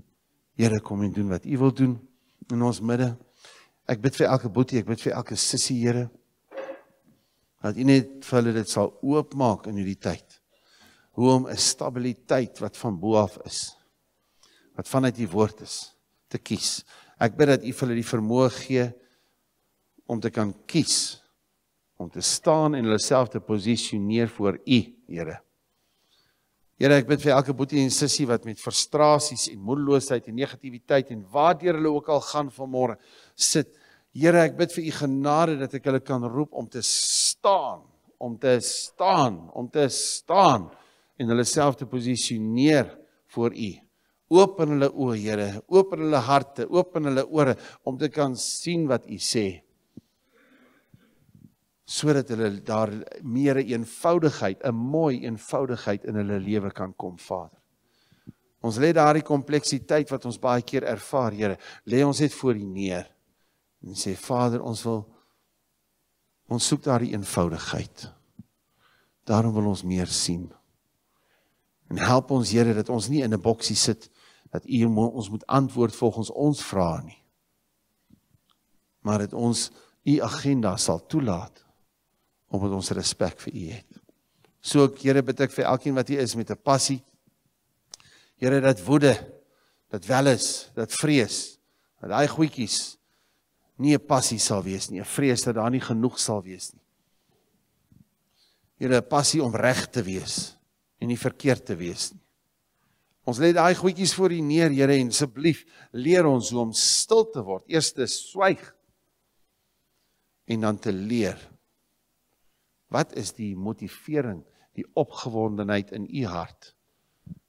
Here kom en doen wat u wil doen in ons midde. Ek bid vir elke boetie, ek bid vir elke sussie, Here, dat u net vir hulle dit sal oopmaak in hierdie tyd. Hoe om 'n stabiliteit wat van bo af is, wat vanuit u woord is, te kies. Ek bid dat u vir hulle die vermoë gee om te kan kies om te staan en hulle self te posisioneer voor U, Here. Here, ek bid vir elke boetie en sussie wat met frustrasies en moedeloosheid en negativiteit en waartoe hulle ook al gaan vanmôre sit. Here, ek bid vir U genade dat ek hulle kan roep om te staan, om te staan, om te staan en hulle self te posisioneer voor U. Open hulle oë, Here, open hulle harte, open hulle ore om te kan sien wat U sê sodat hulle daar meer 'n eenvoudigheid, 'n een mooi eenvoudigheid in hulle lewe kan kom, Vader. Ons lê daardie kompleksiteit wat ons baie keer ervaar, Here, lê ons dit voor U neer en sê Vader, ons wil ons soek daardie eenvoudigheid. Daarom wil ons meer sien. En help ons Here dat ons nie in 'n boksie sit dat U mo ons moet antwoord volgens ons vrae nie. Maar dat ons U agenda sal toelaat omdat ons respek vir u het. So ek Here bid ek vir elkeen wat hier is met 'n passie. Here dat woede, dat welis, dat vrees, dat daai goedjies nie 'n passie sal wees nie, 'n vrees dat daar nie genoeg sal wees nie. Here, 'n passie om reg te wees en nie verkeerd te wees nie. Ons lê daai goedjies voor U neer, Here, en asseblief leer ons hoe om stil te word. Eerstes swyg en dan te leer Wat is die motivering, die opgewondenheid in u hart?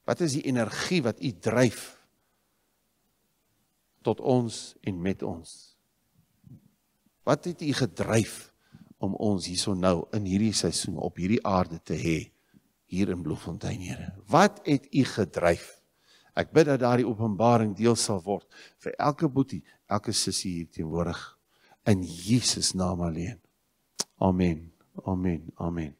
Wat is die energie wat u dryf tot ons en met ons? Wat het u gedryf om ons hierso nou in hierdie seisoen op hierdie aarde te hê hier in Bloemfontein, Here? Wat het u gedryf? Ek bid dat daardie openbaring deel sal word vir elke boetie, elke sussie hier teenwoordig in Jesus naam alleen. Amen. Amen. Amen.